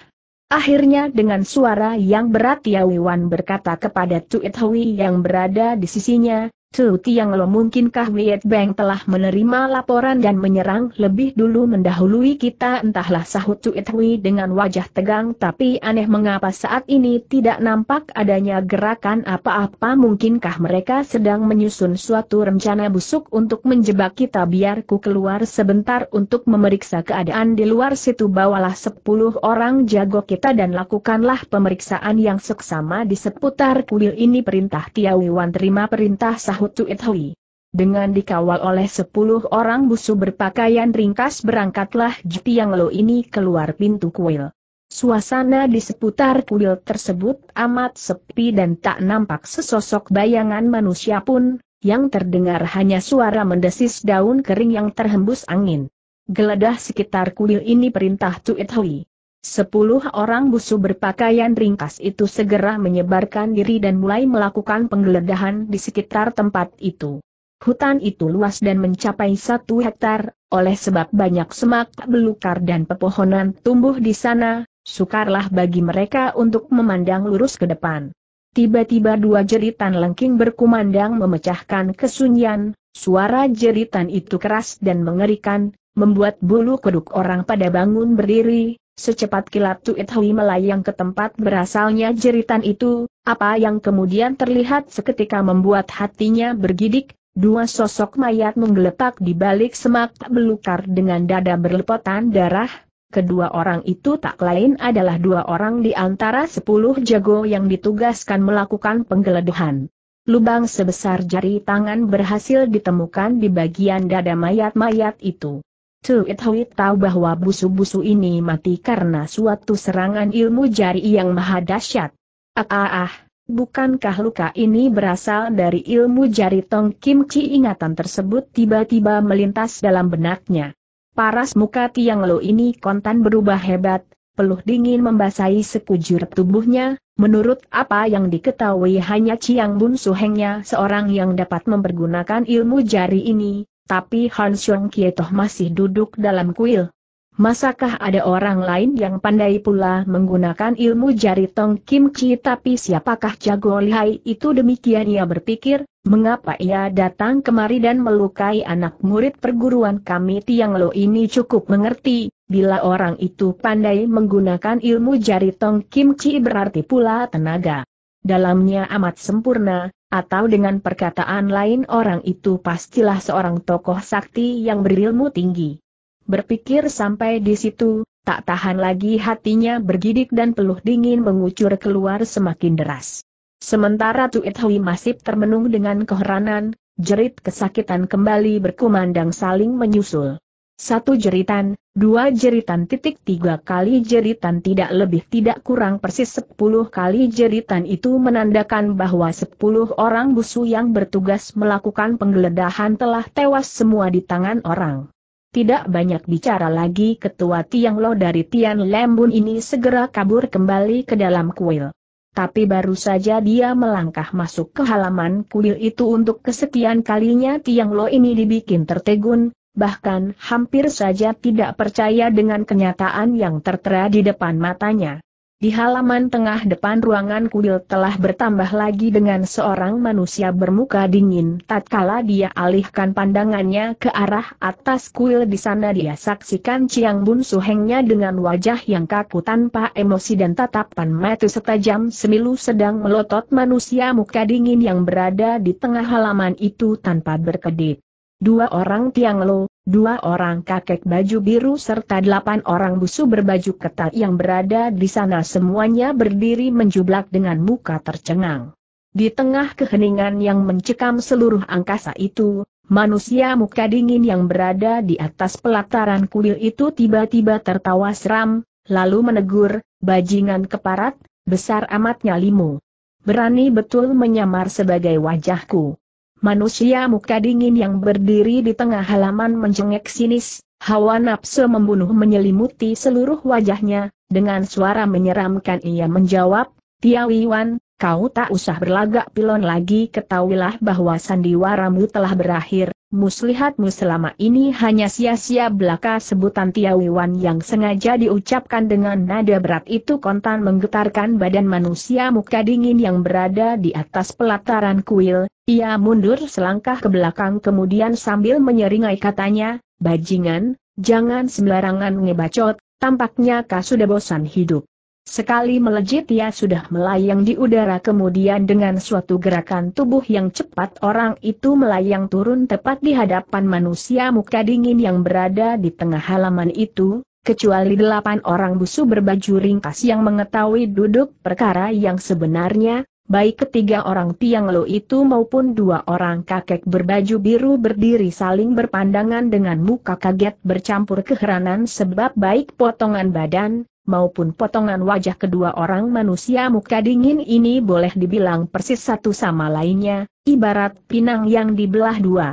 Akhirnya dengan suara yang berat Yawiwan berkata kepada Tuit Hui yang berada di sisinya, Tu Tiang Lo mungkinkah Wiet Bang telah menerima laporan dan menyerang lebih dulu mendahului kita entahlah sahut Cuit Hui dengan wajah tegang tapi aneh mengapa saat ini tidak nampak adanya gerakan apa-apa mungkinkah mereka sedang menyusun suatu rencana busuk untuk menjebak kita biar ku keluar sebentar untuk memeriksa keadaan di luar situ bawalah sepuluh orang jago kita dan lakukanlah pemeriksaan yang seksama di seputar kuil ini perintah Tiawiwan terima perintah sahut Hutu Ithui. Dengan dikawal oleh sepuluh orang busu berpakaian ringkas berangkatlah Jitiang Lo ini keluar pintu kuil. Suasana di seputar kuil tersebut amat sepi dan tak nampak sesosok bayangan manusia pun, yang terdengar hanya suara mendesis daun kering yang terhembus angin. Geledah sekitar kuil ini perintah Tuit Hui. Sepuluh orang busu berpakaian ringkas itu segera menyebarkan diri dan mulai melakukan penggeledahan di sekitar tempat itu. Hutan itu luas dan mencapai satu hektar, oleh sebab banyak semak belukar dan pepohonan tumbuh di sana, sukarlah bagi mereka untuk memandang lurus ke depan. Tiba-tiba dua jeritan lengking berkumandang memecahkan kesunyian, suara jeritan itu keras dan mengerikan, membuat bulu kuduk orang pada bangun berdiri, Secepat kilat Tuit Hui melayang ke tempat berasalnya jeritan itu, apa yang kemudian terlihat seketika membuat hatinya bergidik, dua sosok mayat menggeletak di balik semak belukar dengan dada berlepotan darah, kedua orang itu tak lain adalah dua orang di antara sepuluh jago yang ditugaskan melakukan penggeledahan. Lubang sebesar jari tangan berhasil ditemukan di bagian dada mayat-mayat itu. Tu, Hui tahu bahwa busu-busu ini mati karena suatu serangan ilmu jari yang maha dahsyat. Ah, ah ah, bukankah luka ini berasal dari ilmu jari Tong Kim Chi ingatan tersebut tiba-tiba melintas dalam benaknya. Paras muka Tiang Lo ini kontan berubah hebat, peluh dingin membasahi sekujur tubuhnya, menurut apa yang diketahui hanya Chiang Bun Suhengnya seorang yang dapat mempergunakan ilmu jari ini, tapi Han Xiong Kietoh masih duduk dalam kuil. Masakah ada orang lain yang pandai pula menggunakan ilmu jari Tong Kim Chi tapi siapakah jago lihai itu demikian ia berpikir, mengapa ia datang kemari dan melukai anak murid perguruan kami Tiang Lo ini cukup mengerti, bila orang itu pandai menggunakan ilmu jari Tong Kim Chi berarti pula tenaga. Dalamnya amat sempurna, atau dengan perkataan lain orang itu pastilah seorang tokoh sakti yang berilmu tinggi. Berpikir sampai di situ, tak tahan lagi hatinya bergidik dan peluh dingin mengucur keluar semakin deras. Sementara Tuit Hui masih termenung dengan keheranan, jerit kesakitan kembali berkumandang saling menyusul. Satu jeritan, dua jeritan titik tiga kali jeritan tidak lebih tidak kurang persis sepuluh kali jeritan itu menandakan bahwa sepuluh orang busu yang bertugas melakukan penggeledahan telah tewas semua di tangan orang. Tidak banyak bicara lagi ketua Tiang Lo dari Tian Lembun ini segera kabur kembali ke dalam kuil. Tapi baru saja dia melangkah masuk ke halaman kuil itu untuk kesekian kalinya Tiang Lo ini dibikin tertegun, bahkan hampir saja tidak percaya dengan kenyataan yang tertera di depan matanya. Di halaman tengah depan ruangan kuil telah bertambah lagi dengan seorang manusia bermuka dingin. Tatkala dia alihkan pandangannya ke arah atas kuil di sana dia saksikan Chiang Bun Suhengnya dengan wajah yang kaku tanpa emosi dan tatapan mata setajam semilu sedang melotot manusia muka dingin yang berada di tengah halaman itu tanpa berkedip dua orang Tiang Lo, dua orang kakek baju biru serta delapan orang busu berbaju ketat yang berada di sana semuanya berdiri menjublak dengan muka tercengang. Di tengah keheningan yang mencekam seluruh angkasa itu, manusia muka dingin yang berada di atas pelataran kuil itu tiba-tiba tertawa seram, lalu menegur, bajingan keparat, besar amatnya limu. Berani betul menyamar sebagai wajahku. Manusia muka dingin yang berdiri di tengah halaman mencengek sinis, hawa nafsu membunuh menyelimuti seluruh wajahnya, dengan suara menyeramkan ia menjawab, Tiawiwan, Kau tak usah berlagak pilon lagi ketahuilah bahwa sandiwaramu telah berakhir, muslihatmu selama ini hanya sia-sia belaka sebutan Tiawiwan yang sengaja diucapkan dengan nada berat itu kontan menggetarkan badan manusia muka dingin yang berada di atas pelataran kuil, ia mundur selangkah ke belakang kemudian sambil menyeringai katanya, bajingan, jangan sembarangan ngebacot, tampaknya kau sudah bosan hidup. Sekali melejit ia sudah melayang di udara kemudian dengan suatu gerakan tubuh yang cepat orang itu melayang turun tepat di hadapan manusia muka dingin yang berada di tengah halaman itu, kecuali delapan orang busu berbaju ringkas yang mengetahui duduk perkara yang sebenarnya, baik ketiga orang Tiang Lo itu maupun dua orang kakek berbaju biru berdiri saling berpandangan dengan muka kaget bercampur keheranan sebab baik potongan badan, maupun potongan wajah kedua orang manusia muka dingin ini boleh dibilang persis satu sama lainnya, ibarat pinang yang dibelah dua.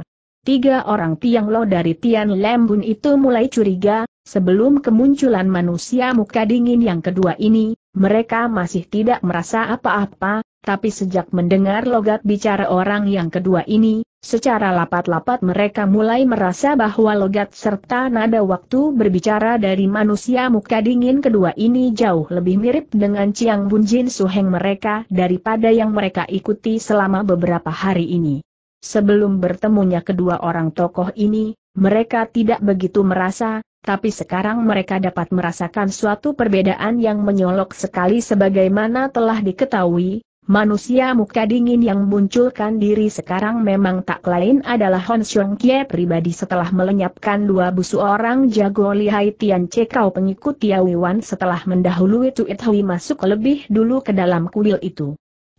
Tiga orang Tiang Lo dari Tian Lembun itu mulai curiga, sebelum kemunculan manusia muka dingin yang kedua ini, mereka masih tidak merasa apa-apa, tapi sejak mendengar logat bicara orang yang kedua ini, secara lapat-lapat mereka mulai merasa bahwa logat serta nada waktu berbicara dari manusia muka dingin kedua ini jauh lebih mirip dengan Chiang Bunjin Suheng mereka daripada yang mereka ikuti selama beberapa hari ini. Sebelum bertemunya kedua orang tokoh ini, mereka tidak begitu merasa, tapi sekarang mereka dapat merasakan suatu perbedaan yang menyolok sekali sebagaimana telah diketahui, Manusia muka dingin yang munculkan diri sekarang memang tak lain adalah Hon Xiong Kie pribadi setelah melenyapkan dua busu orang jago lihai Tian Kau pengikut Tia Wan setelah mendahului Tuit Hui masuk lebih dulu ke dalam kuil itu.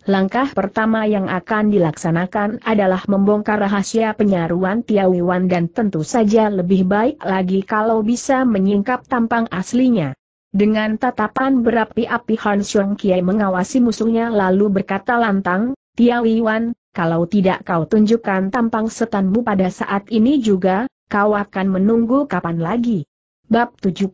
Langkah pertama yang akan dilaksanakan adalah membongkar rahasia penyaruan Wan dan tentu saja lebih baik lagi kalau bisa menyingkap tampang aslinya. Dengan tatapan berapi-api Han Xiong Kiai mengawasi musuhnya lalu berkata lantang, Tiao Iwan, kalau tidak kau tunjukkan tampang setanmu pada saat ini juga, kau akan menunggu kapan lagi. Bab 72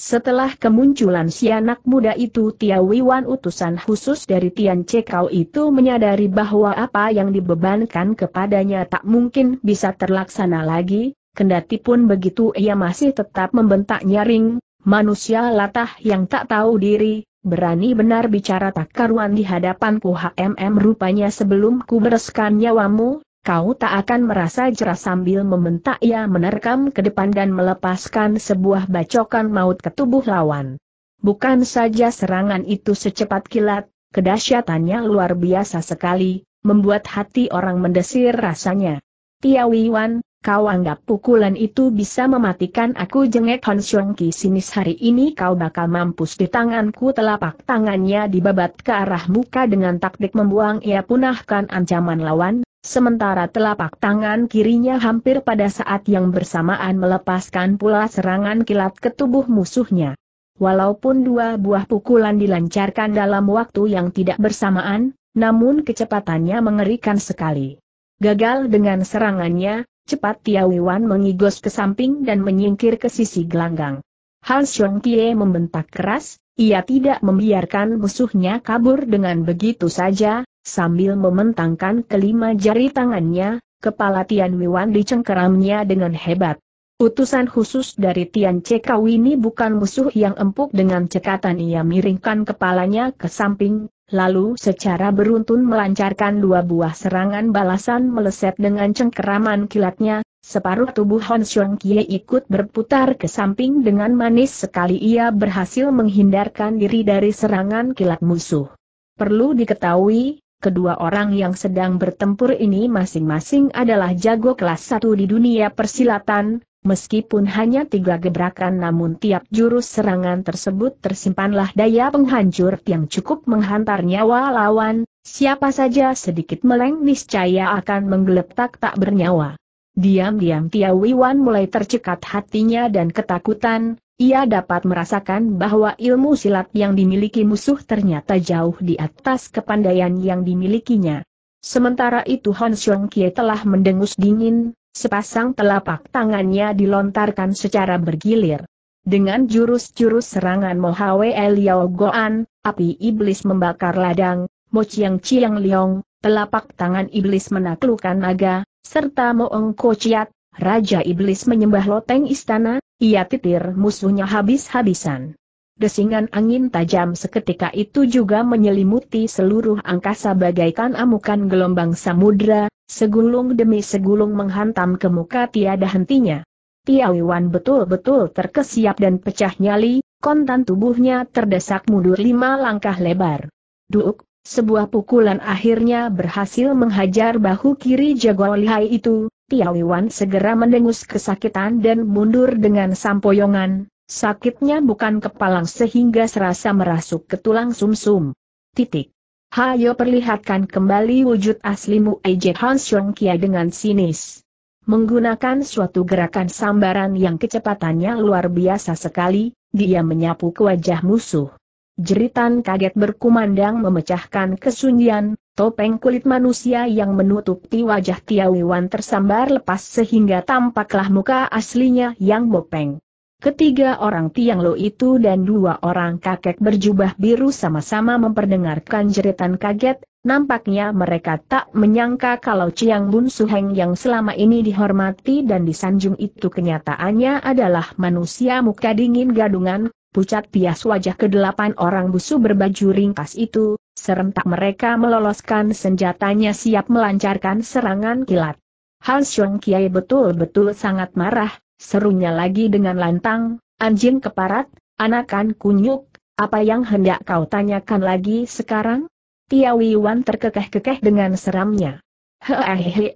Setelah kemunculan si anak muda itu Tiao Wan utusan khusus dari Tian kau itu menyadari bahwa apa yang dibebankan kepadanya tak mungkin bisa terlaksana lagi, Kendati pun begitu ia masih tetap membentak nyaring, Manusia latah yang tak tahu diri, berani benar bicara tak karuan di hadapanku HMM rupanya sebelum ku bereskan nyawamu, kau tak akan merasa jera sambil membentak ia menerkam ke depan dan melepaskan sebuah bacokan maut ke tubuh lawan. Bukan saja serangan itu secepat kilat, kedahsyatannya luar biasa sekali, membuat hati orang mendesir rasanya. Tia Wiwan, Kau anggap pukulan itu bisa mematikan aku jengek Hon Xiong Ki sinis hari ini kau bakal mampus di tanganku telapak tangannya dibabat ke arah muka dengan taktik membuang ia punahkan ancaman lawan, sementara telapak tangan kirinya hampir pada saat yang bersamaan melepaskan pula serangan kilat ke tubuh musuhnya. Walaupun dua buah pukulan dilancarkan dalam waktu yang tidak bersamaan, namun kecepatannya mengerikan sekali. Gagal dengan serangannya, Cepat Tia Wan mengigos ke samping dan menyingkir ke sisi gelanggang. Hal Xiong Tie membentak keras, ia tidak membiarkan musuhnya kabur dengan begitu saja, sambil mementangkan kelima jari tangannya, kepala Tian Wan dicengkeramnya dengan hebat. Utusan khusus dari Tian Cekau ini bukan musuh yang empuk dengan cekatan ia miringkan kepalanya ke samping, lalu secara beruntun melancarkan dua buah serangan balasan meleset dengan cengkeraman kilatnya, separuh tubuh Hon Xiong Kie ikut berputar ke samping dengan manis sekali ia berhasil menghindarkan diri dari serangan kilat musuh. Perlu diketahui, kedua orang yang sedang bertempur ini masing-masing adalah jago kelas satu di dunia persilatan, meskipun hanya tiga gebrakan namun tiap jurus serangan tersebut tersimpanlah daya penghancur yang cukup menghantar nyawa lawan, siapa saja sedikit meleng niscaya akan menggeletak tak bernyawa. Diam-diam Tia Wiwan mulai tercekat hatinya dan ketakutan, ia dapat merasakan bahwa ilmu silat yang dimiliki musuh ternyata jauh di atas kepandaian yang dimilikinya. Sementara itu Hon Xiong Kie telah mendengus dingin, sepasang telapak tangannya dilontarkan secara bergilir. Dengan jurus-jurus serangan Mohawe Liao Goan, api iblis membakar ladang, Mo Chiang Chiang Leong, telapak tangan iblis menaklukkan naga, serta Mo Moong Kociat, Raja Iblis menyembah loteng istana, ia titir musuhnya habis-habisan. Desingan angin tajam seketika itu juga menyelimuti seluruh angkasa bagaikan amukan gelombang samudra, segulung demi segulung menghantam ke muka tiada hentinya. Tiawiwan betul-betul terkesiap dan pecah nyali, kontan tubuhnya terdesak mundur lima langkah lebar. Duk, sebuah pukulan akhirnya berhasil menghajar bahu kiri jago lihai itu, Tiawiwan segera mendengus kesakitan dan mundur dengan sampoyongan, Sakitnya bukan kepalang sehingga serasa merasuk ke tulang sumsum. -sum. Titik. Hayo perlihatkan kembali wujud aslimu Ejek Han Xiong Kia dengan sinis. Menggunakan suatu gerakan sambaran yang kecepatannya luar biasa sekali, dia menyapu ke wajah musuh. Jeritan kaget berkumandang memecahkan kesunyian, topeng kulit manusia yang menutupi wajah Tiawiwan tersambar lepas sehingga tampaklah muka aslinya yang bopeng. Ketiga orang Tiang Lo itu dan dua orang kakek berjubah biru sama-sama memperdengarkan jeritan kaget, nampaknya mereka tak menyangka kalau Ciang Bun Suheng yang selama ini dihormati dan disanjung itu kenyataannya adalah manusia muka dingin gadungan, pucat pias wajah kedelapan orang busu berbaju ringkas itu, serentak mereka meloloskan senjatanya siap melancarkan serangan kilat. Hal Xiong Kiai betul-betul sangat marah, Serunya lagi dengan lantang, anjing keparat, anakan kunyuk, apa yang hendak kau tanyakan lagi sekarang? Wan terkekeh-kekeh dengan seramnya. Hehehe,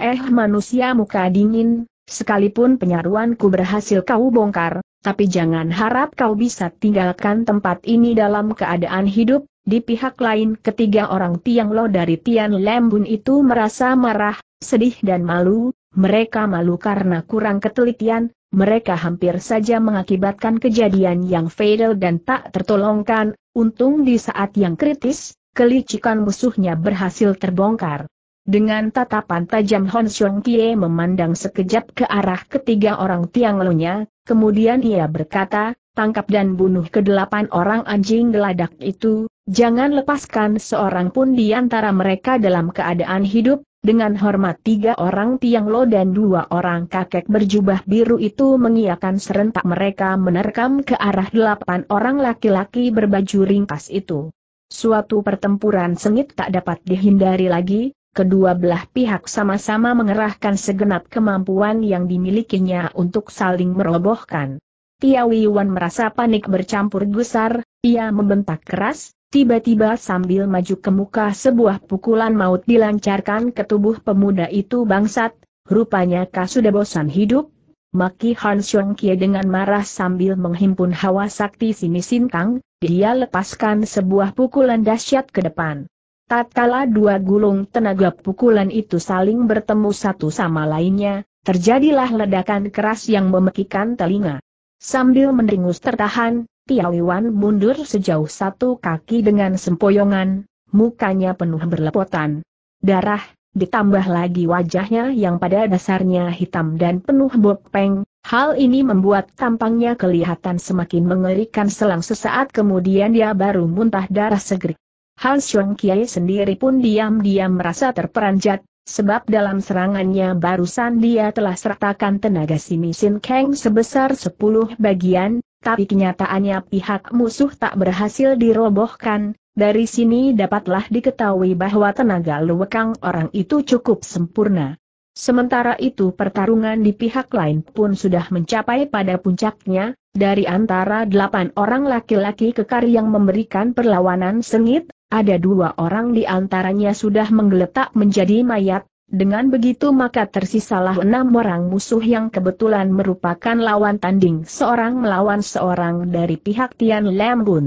eh manusia muka dingin, sekalipun penyaruanku berhasil kau bongkar, tapi jangan harap kau bisa tinggalkan tempat ini dalam keadaan hidup, di pihak lain ketiga orang Tiang Lo dari Tian Lembun itu merasa marah, sedih dan malu, mereka malu karena kurang ketelitian, mereka hampir saja mengakibatkan kejadian yang fatal dan tak tertolongkan, untung di saat yang kritis, kelicikan musuhnya berhasil terbongkar. Dengan tatapan tajam Hon Xiong Kie memandang sekejap ke arah ketiga orang tiang lunya, kemudian ia berkata, tangkap dan bunuh kedelapan orang anjing geladak itu, jangan lepaskan seorang pun di antara mereka dalam keadaan hidup, dengan hormat tiga orang Tiang Lo dan dua orang kakek berjubah biru itu mengiakan serentak mereka menerkam ke arah delapan orang laki-laki berbaju ringkas itu. Suatu pertempuran sengit tak dapat dihindari lagi, kedua belah pihak sama-sama mengerahkan segenap kemampuan yang dimilikinya untuk saling merobohkan. Tiawi Wan merasa panik bercampur gusar, ia membentak keras, Tiba-tiba sambil maju ke muka sebuah pukulan maut dilancarkan ke tubuh pemuda itu bangsat, rupanya kau sudah bosan hidup? Maki Han Xiong Kie dengan marah sambil menghimpun hawa sakti Sini Sintang, dia lepaskan sebuah pukulan dahsyat ke depan. Tatkala dua gulung tenaga pukulan itu saling bertemu satu sama lainnya, terjadilah ledakan keras yang memekikan telinga. Sambil mendengus tertahan, Tiawiwan mundur sejauh satu kaki dengan sempoyongan, mukanya penuh berlepotan. Darah, ditambah lagi wajahnya yang pada dasarnya hitam dan penuh bopeng, hal ini membuat tampangnya kelihatan semakin mengerikan selang sesaat kemudian dia baru muntah darah seger. Hans Xiong Kiai sendiri pun diam-diam merasa terperanjat, sebab dalam serangannya barusan dia telah sertakan tenaga si Misin Kang sebesar 10 bagian, tapi kenyataannya pihak musuh tak berhasil dirobohkan, dari sini dapatlah diketahui bahwa tenaga luwekang orang itu cukup sempurna. Sementara itu pertarungan di pihak lain pun sudah mencapai pada puncaknya, dari antara delapan orang laki-laki kekar yang memberikan perlawanan sengit, ada dua orang di antaranya sudah menggeletak menjadi mayat, dengan begitu maka tersisalah enam orang musuh yang kebetulan merupakan lawan tanding seorang melawan seorang dari pihak Tian Lam Bun.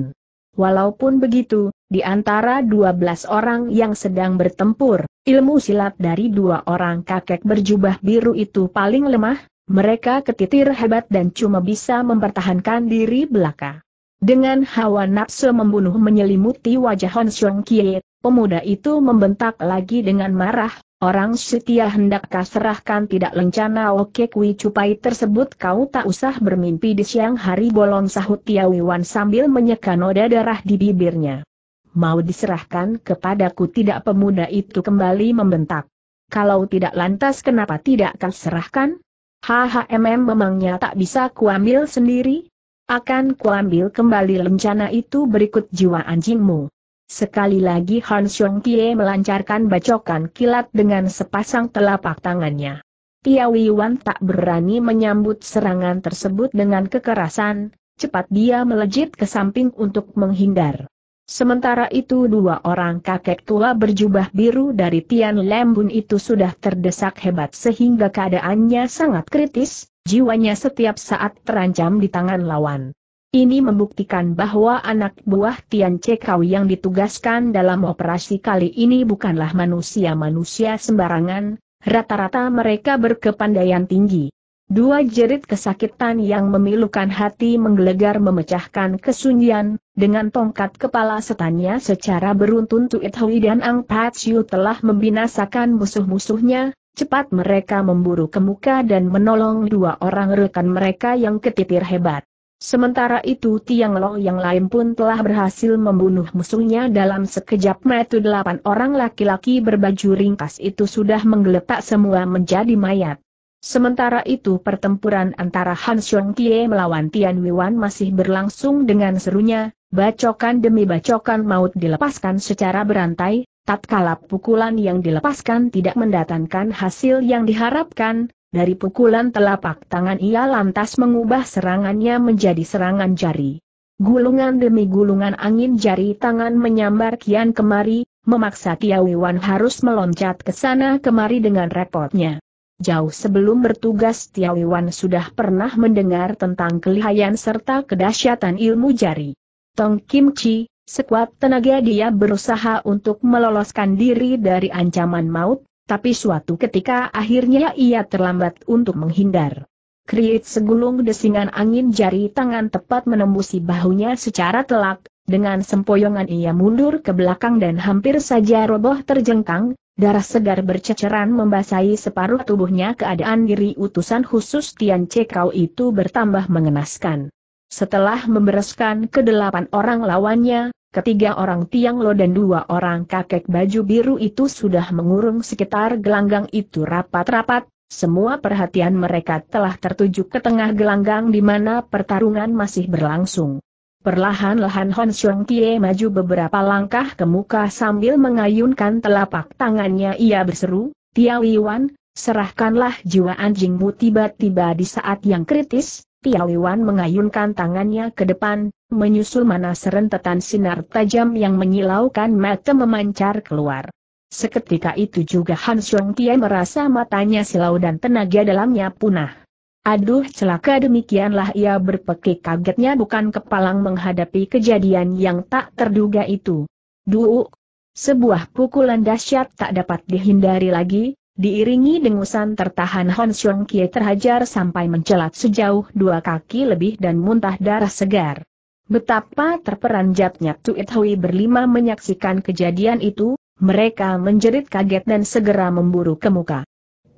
Walaupun begitu, di antara dua belas orang yang sedang bertempur, ilmu silat dari dua orang kakek berjubah biru itu paling lemah, mereka ketitir hebat dan cuma bisa mempertahankan diri belaka. Dengan hawa nafsu membunuh menyelimuti wajah Hon Xiong Kie, pemuda itu membentak lagi dengan marah, Orang setia hendakkah serahkan tidak lencana oke kui cupai tersebut kau tak usah bermimpi di siang hari bolong sahut Tiawiwan sambil menyeka noda darah di bibirnya. Mau diserahkan kepadaku tidak pemuda itu kembali membentak. Kalau tidak lantas kenapa tidak kau serahkan? HHMM memangnya tak bisa kuambil sendiri? Akan kuambil kembali lencana itu berikut jiwa anjingmu. Sekali lagi Han Xiong Tie melancarkan bacokan kilat dengan sepasang telapak tangannya. Wei Wan tak berani menyambut serangan tersebut dengan kekerasan, cepat dia melejit ke samping untuk menghindar. Sementara itu dua orang kakek tua berjubah biru dari Tian Lembun itu sudah terdesak hebat sehingga keadaannya sangat kritis, jiwanya setiap saat terancam di tangan lawan. Ini membuktikan bahwa anak buah Tian Cekau yang ditugaskan dalam operasi kali ini bukanlah manusia-manusia sembarangan, rata-rata mereka berkepandaian tinggi. Dua jerit kesakitan yang memilukan hati menggelegar memecahkan kesunyian, dengan tongkat kepala setannya secara beruntun Tuit Hui dan Ang Pat Siu telah membinasakan musuh-musuhnya, cepat mereka memburu ke muka dan menolong dua orang rekan mereka yang ketitir hebat. Sementara itu Tiang Lo yang lain pun telah berhasil membunuh musuhnya dalam sekejap metu delapan orang laki-laki berbaju ringkas itu sudah menggeletak semua menjadi mayat. Sementara itu pertempuran antara Han Xiong Kie melawan Tian Wiwan masih berlangsung dengan serunya, bacokan demi bacokan maut dilepaskan secara berantai, tatkala pukulan yang dilepaskan tidak mendatangkan hasil yang diharapkan, dari pukulan telapak tangan ia lantas mengubah serangannya menjadi serangan jari. Gulungan demi gulungan angin jari tangan menyambar kian kemari, memaksa Tiawiwan harus meloncat ke sana kemari dengan repotnya. Jauh sebelum bertugas Tiawiwan sudah pernah mendengar tentang kelihayan serta kedahsyatan ilmu jari. Tong Kim Chi, sekuat tenaga dia berusaha untuk meloloskan diri dari ancaman maut, tapi suatu ketika akhirnya ia terlambat untuk menghindar. Kriit segulung desingan angin jari tangan tepat menembusi bahunya secara telak, dengan sempoyongan ia mundur ke belakang dan hampir saja roboh terjengkang, Darah segar berceceran membasahi separuh tubuhnya keadaan diri utusan khusus Tian Cekau itu bertambah mengenaskan. Setelah membereskan kedelapan orang lawannya, Ketiga orang Tiang Lo dan dua orang kakek baju biru itu sudah mengurung sekitar gelanggang itu rapat-rapat, semua perhatian mereka telah tertuju ke tengah gelanggang di mana pertarungan masih berlangsung. Perlahan-lahan Hon Xiong Tie maju beberapa langkah ke muka sambil mengayunkan telapak tangannya ia berseru, Tia Wiwan, serahkanlah jiwa anjingmu tiba-tiba di saat yang kritis, Tia Wiwan mengayunkan tangannya ke depan, Menyusul mana serentetan sinar tajam yang menyilaukan mata memancar keluar. Seketika itu juga Han Xiong Tie merasa matanya silau dan tenaga dalamnya punah. Aduh celaka demikianlah ia berpekik kagetnya bukan kepalang menghadapi kejadian yang tak terduga itu. Duuk! Sebuah pukulan dahsyat tak dapat dihindari lagi, diiringi dengusan tertahan Han Xiong Kie terhajar sampai mencelat sejauh dua kaki lebih dan muntah darah segar. Betapa terperanjatnya Tuit Hui berlima menyaksikan kejadian itu, mereka menjerit kaget dan segera memburu ke muka.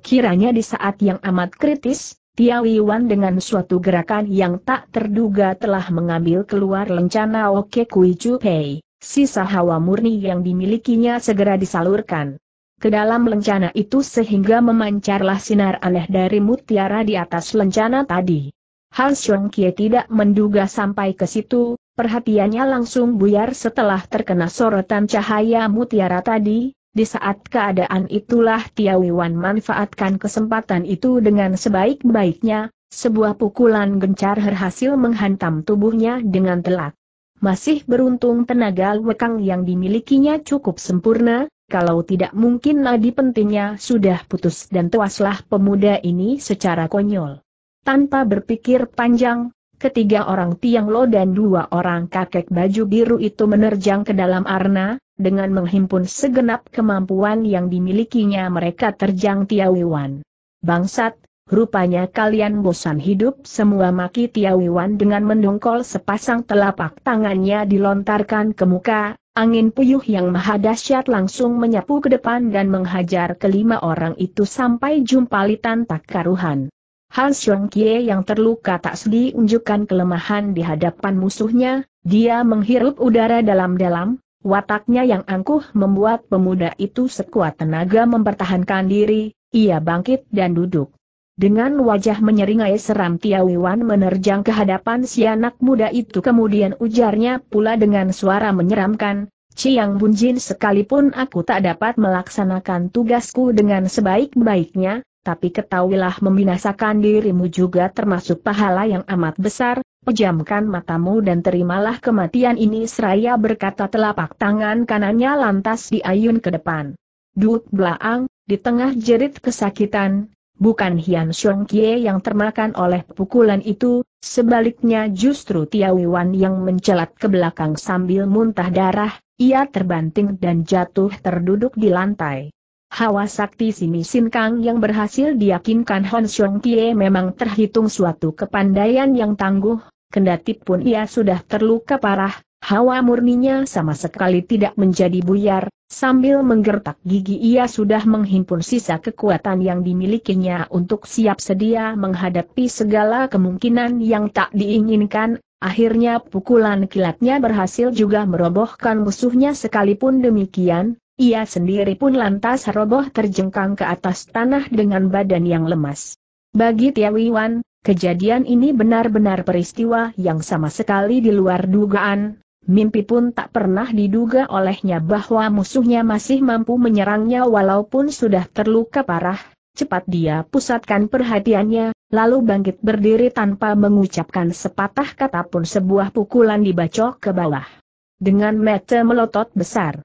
Kiranya di saat yang amat kritis, Tia Wan dengan suatu gerakan yang tak terduga telah mengambil keluar lencana Oke Kui Chu Pei. Sisa hawa murni yang dimilikinya segera disalurkan ke dalam lencana itu sehingga memancarlah sinar aneh dari mutiara di atas lencana tadi. Han Xiong Kie tidak menduga sampai ke situ, perhatiannya langsung buyar setelah terkena sorotan cahaya mutiara tadi, di saat keadaan itulah Wan manfaatkan kesempatan itu dengan sebaik-baiknya, sebuah pukulan gencar berhasil menghantam tubuhnya dengan telak. Masih beruntung tenaga lekang yang dimilikinya cukup sempurna, kalau tidak mungkin nadi pentingnya sudah putus dan tewaslah pemuda ini secara konyol. Tanpa berpikir panjang, ketiga orang Tiang Lo dan dua orang kakek baju biru itu menerjang ke dalam arna, dengan menghimpun segenap kemampuan yang dimilikinya mereka terjang Tiawiwan. Bangsat, Rupanya kalian bosan hidup semua maki Tiawiwan dengan mendongkol sepasang telapak tangannya dilontarkan ke muka, angin puyuh yang maha dahsyat langsung menyapu ke depan dan menghajar kelima orang itu sampai jumpalitan tak karuhan. Han Kie yang terluka tak sedih unjukkan kelemahan di hadapan musuhnya, dia menghirup udara dalam-dalam, wataknya yang angkuh membuat pemuda itu sekuat tenaga mempertahankan diri, ia bangkit dan duduk. Dengan wajah menyeringai seram Tiawiwan menerjang ke hadapan si anak muda itu kemudian ujarnya pula dengan suara menyeramkan, Ciang Bunjin sekalipun aku tak dapat melaksanakan tugasku dengan sebaik-baiknya, tapi ketahuilah membinasakan dirimu juga termasuk pahala yang amat besar, pejamkan matamu dan terimalah kematian ini seraya berkata telapak tangan kanannya lantas diayun ke depan. Duk belaang, di tengah jerit kesakitan, bukan Hian Xiong Kie yang termakan oleh pukulan itu, sebaliknya justru Tiawiwan yang mencelat ke belakang sambil muntah darah, ia terbanting dan jatuh terduduk di lantai. Hawa sakti Simi Sin Kang yang berhasil diyakinkan Hon Xiong Kie memang terhitung suatu kepandaian yang tangguh, kendati pun ia sudah terluka parah, hawa murninya sama sekali tidak menjadi buyar, sambil menggertak gigi ia sudah menghimpun sisa kekuatan yang dimilikinya untuk siap sedia menghadapi segala kemungkinan yang tak diinginkan, akhirnya pukulan kilatnya berhasil juga merobohkan musuhnya sekalipun demikian, ia sendiri pun lantas roboh terjengkang ke atas tanah dengan badan yang lemas. Bagi Tiawiwan, kejadian ini benar-benar peristiwa yang sama sekali di luar dugaan, mimpi pun tak pernah diduga olehnya bahwa musuhnya masih mampu menyerangnya walaupun sudah terluka parah, Cepat dia pusatkan perhatiannya, lalu bangkit berdiri tanpa mengucapkan sepatah kata pun sebuah pukulan dibacok ke bawah. Dengan mata melotot besar,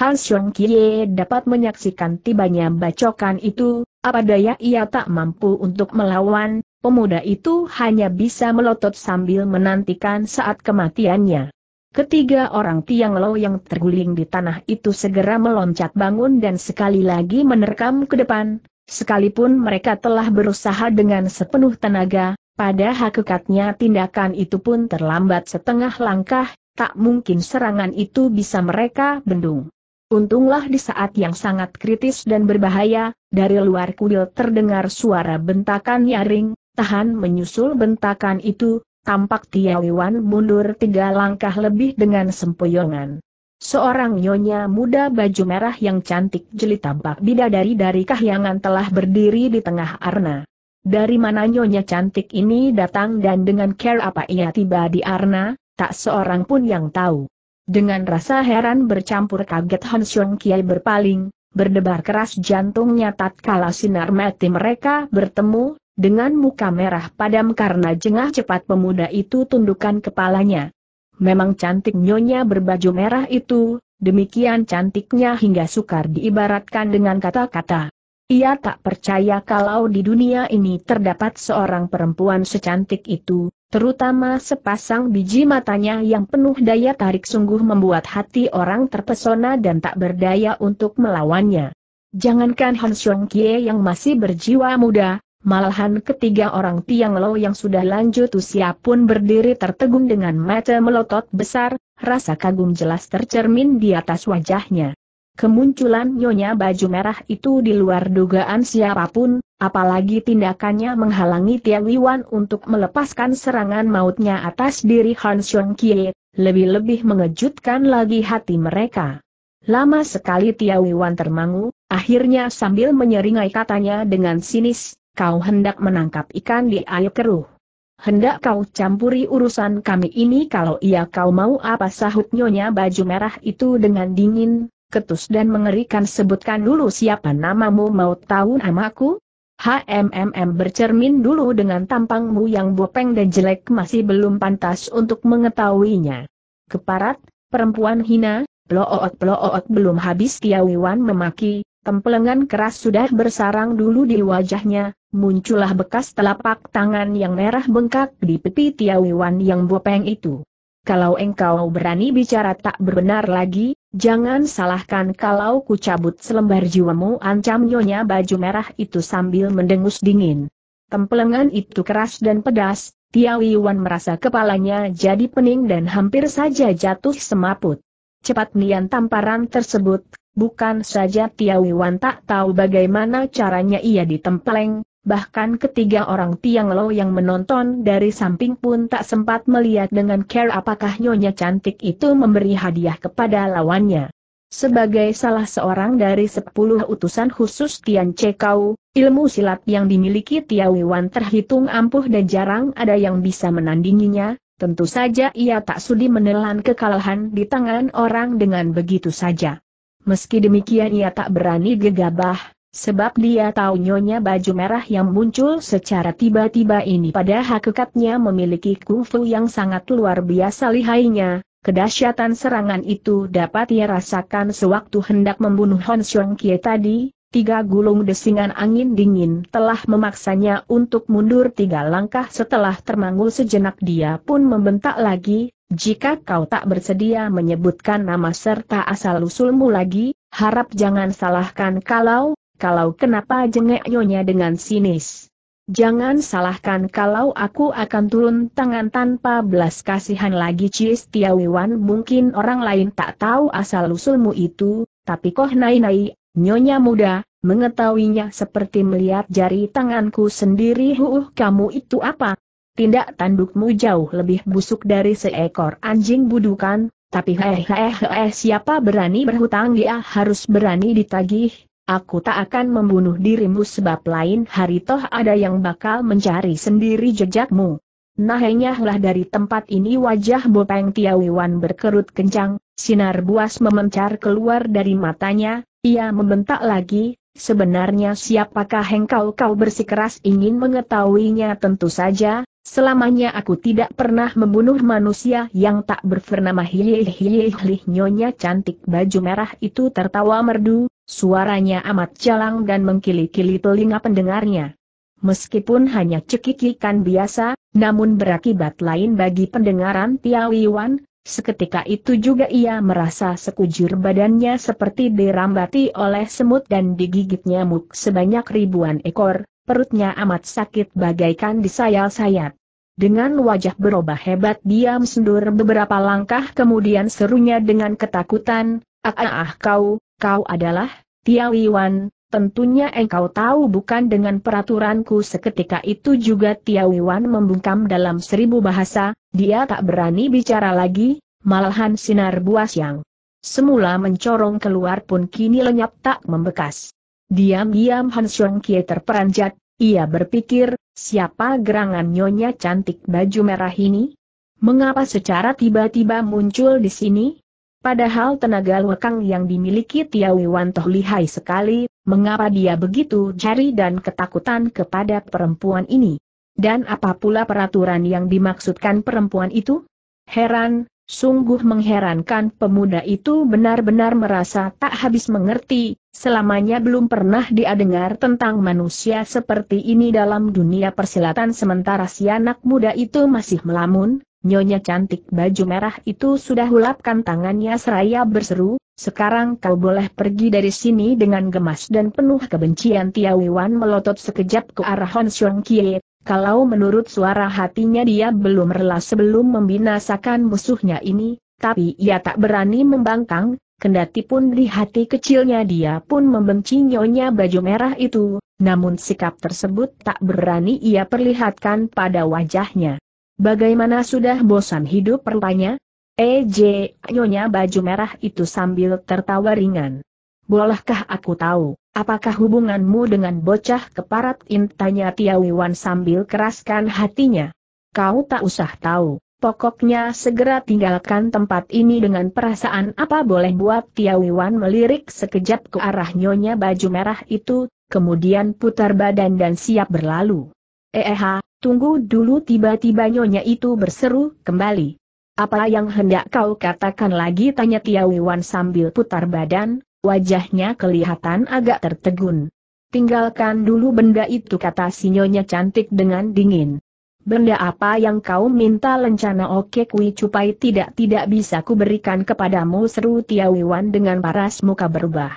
Han Xiong Kie dapat menyaksikan tibanya bacokan itu, apa daya ia tak mampu untuk melawan, pemuda itu hanya bisa melotot sambil menantikan saat kematiannya. Ketiga orang Tiang Lo yang terguling di tanah itu segera meloncat bangun dan sekali lagi menerkam ke depan, sekalipun mereka telah berusaha dengan sepenuh tenaga, pada hakikatnya tindakan itu pun terlambat setengah langkah, tak mungkin serangan itu bisa mereka bendung. Untunglah di saat yang sangat kritis dan berbahaya, dari luar kuil terdengar suara bentakan nyaring, tahan menyusul bentakan itu, tampak Tiawiwan mundur tiga langkah lebih dengan sempoyongan. Seorang nyonya muda baju merah yang cantik jeli tampak bidadari dari kahyangan telah berdiri di tengah arna. Dari mana nyonya cantik ini datang dan dengan care apa ia tiba di arna, tak seorang pun yang tahu. Dengan rasa heran bercampur kaget Han Xiong Kiai berpaling, berdebar keras jantungnya tatkala sinar mati mereka bertemu, dengan muka merah padam karena jengah cepat pemuda itu tundukkan kepalanya. Memang cantik nyonya berbaju merah itu, demikian cantiknya hingga sukar diibaratkan dengan kata-kata. Ia tak percaya kalau di dunia ini terdapat seorang perempuan secantik itu, terutama sepasang biji matanya yang penuh daya tarik sungguh membuat hati orang terpesona dan tak berdaya untuk melawannya. Jangankan Han Xiong Kie yang masih berjiwa muda, malahan ketiga orang Tiang Lo yang sudah lanjut usia pun berdiri tertegun dengan mata melotot besar, rasa kagum jelas tercermin di atas wajahnya. Kemunculan Nyonya baju merah itu di luar dugaan siapapun, apalagi tindakannya menghalangi Tia Wiwan untuk melepaskan serangan mautnya atas diri Han Xiong Kie, lebih-lebih mengejutkan lagi hati mereka. Lama sekali Tia Wiwan termangu, akhirnya sambil menyeringai katanya dengan sinis, kau hendak menangkap ikan di air keruh. Hendak kau campuri urusan kami ini kalau ia kau mau apa sahut nyonya baju merah itu dengan dingin, ketus dan mengerikan sebutkan dulu siapa namamu mau tahu namaku? HMMM bercermin dulu dengan tampangmu yang bopeng dan jelek masih belum pantas untuk mengetahuinya. Keparat, perempuan hina, bloot-bloot belum habis Tiawiwan memaki, tempelengan keras sudah bersarang dulu di wajahnya, muncullah bekas telapak tangan yang merah bengkak di pipi Tiawiwan yang bopeng itu kalau engkau berani bicara tak berbenar lagi, jangan salahkan kalau ku cabut selembar jiwamu ancam nyonya baju merah itu sambil mendengus dingin. Tempelengan itu keras dan pedas, Tiawi Wan merasa kepalanya jadi pening dan hampir saja jatuh semaput. Cepat nian tamparan tersebut, bukan saja Tiawi Wan tak tahu bagaimana caranya ia ditempeleng, bahkan ketiga orang Tiang Lo yang menonton dari samping pun tak sempat melihat dengan care apakah Nyonya Cantik itu memberi hadiah kepada lawannya. Sebagai salah seorang dari sepuluh utusan khusus Tian Cekau, ilmu silat yang dimiliki Wan terhitung ampuh dan jarang ada yang bisa menandinginya, tentu saja ia tak sudi menelan kekalahan di tangan orang dengan begitu saja. Meski demikian ia tak berani gegabah, Sebab dia tahu nyonya baju merah yang muncul secara tiba-tiba ini pada hakikatnya memiliki kungfu yang sangat luar biasa lihainya, kedahsyatan serangan itu dapat ia rasakan sewaktu hendak membunuh Hon Xiong Kie tadi, tiga gulung desingan angin dingin telah memaksanya untuk mundur tiga langkah setelah termanggul sejenak dia pun membentak lagi, jika kau tak bersedia menyebutkan nama serta asal-usulmu lagi, Harap jangan salahkan kalau, kalau kenapa jengek nyonya dengan sinis. Jangan salahkan kalau aku akan turun tangan tanpa belas kasihan lagi Cis Tiawiwan mungkin orang lain tak tahu asal-usulmu itu, tapi koh nai-nai, nyonya muda, mengetahuinya seperti melihat jari tanganku sendiri huuh kamu itu apa? Tindak tandukmu jauh lebih busuk dari seekor anjing budukan, tapi eh eh siapa berani berhutang dia harus berani ditagih, aku tak akan membunuh dirimu sebab lain hari toh ada yang bakal mencari sendiri jejakmu. Nahenyahlah dari tempat ini wajah Bopeng Tiawiwan berkerut kencang, sinar buas memencar keluar dari matanya, ia membentak lagi, sebenarnya siapakah engkau kau bersikeras ingin mengetahuinya tentu saja, Selamanya aku tidak pernah membunuh manusia yang tak bernama hiih hiih nyonya cantik baju merah itu tertawa merdu, suaranya amat jalang dan mengkili-kili telinga pendengarnya. Meskipun hanya cekikikan biasa, namun berakibat lain bagi pendengaran Tiawiwan, seketika itu juga ia merasa sekujur badannya seperti dirambati oleh semut dan digigit nyamuk sebanyak ribuan ekor, perutnya amat sakit bagaikan disayal-sayat. Dengan wajah berubah hebat dia sendur beberapa langkah kemudian serunya dengan ketakutan, ah, ah, ah kau, kau adalah, Tia tentunya engkau tahu bukan dengan peraturanku seketika itu juga Tia membungkam dalam seribu bahasa, dia tak berani bicara lagi, malahan sinar buas yang semula mencorong keluar pun kini lenyap tak membekas. Diam-diam Han Xiong Kie terperanjat, ia berpikir, siapa gerangan nyonya cantik baju merah ini? Mengapa secara tiba-tiba muncul di sini? Padahal tenaga lekang yang dimiliki Tiawi toh lihai sekali, mengapa dia begitu jari dan ketakutan kepada perempuan ini? Dan apa pula peraturan yang dimaksudkan perempuan itu? Heran, Sungguh mengherankan pemuda itu benar-benar merasa tak habis mengerti, selamanya belum pernah dia dengar tentang manusia seperti ini dalam dunia persilatan sementara si anak muda itu masih melamun, nyonya cantik baju merah itu sudah hulapkan tangannya seraya berseru, sekarang kau boleh pergi dari sini dengan gemas dan penuh kebencian Tiawiwan melotot sekejap ke arah Hon Xiong Kie, kalau menurut suara hatinya dia belum rela sebelum membinasakan musuhnya ini, tapi ia tak berani membangkang, kendati pun di hati kecilnya dia pun membenci nyonya baju merah itu, namun sikap tersebut tak berani ia perlihatkan pada wajahnya. Bagaimana sudah bosan hidup rupanya? EJ, eh, nyonya baju merah itu sambil tertawa ringan. Bolehkah aku tahu, apakah hubunganmu dengan bocah keparat intanya Tiawiwan sambil keraskan hatinya? Kau tak usah tahu, pokoknya segera tinggalkan tempat ini dengan perasaan apa boleh buat Tiawiwan melirik sekejap ke arah nyonya baju merah itu, kemudian putar badan dan siap berlalu. Eha, tunggu dulu tiba-tiba nyonya itu berseru kembali. Apa yang hendak kau katakan lagi tanya Tiawiwan sambil putar badan, Wajahnya kelihatan agak tertegun. Tinggalkan dulu benda itu kata sinyonya cantik dengan dingin. Benda apa yang kau minta lencana oke kui cupai tidak-tidak bisa kuberikan kepadamu seru Tiawiwan dengan paras muka berubah.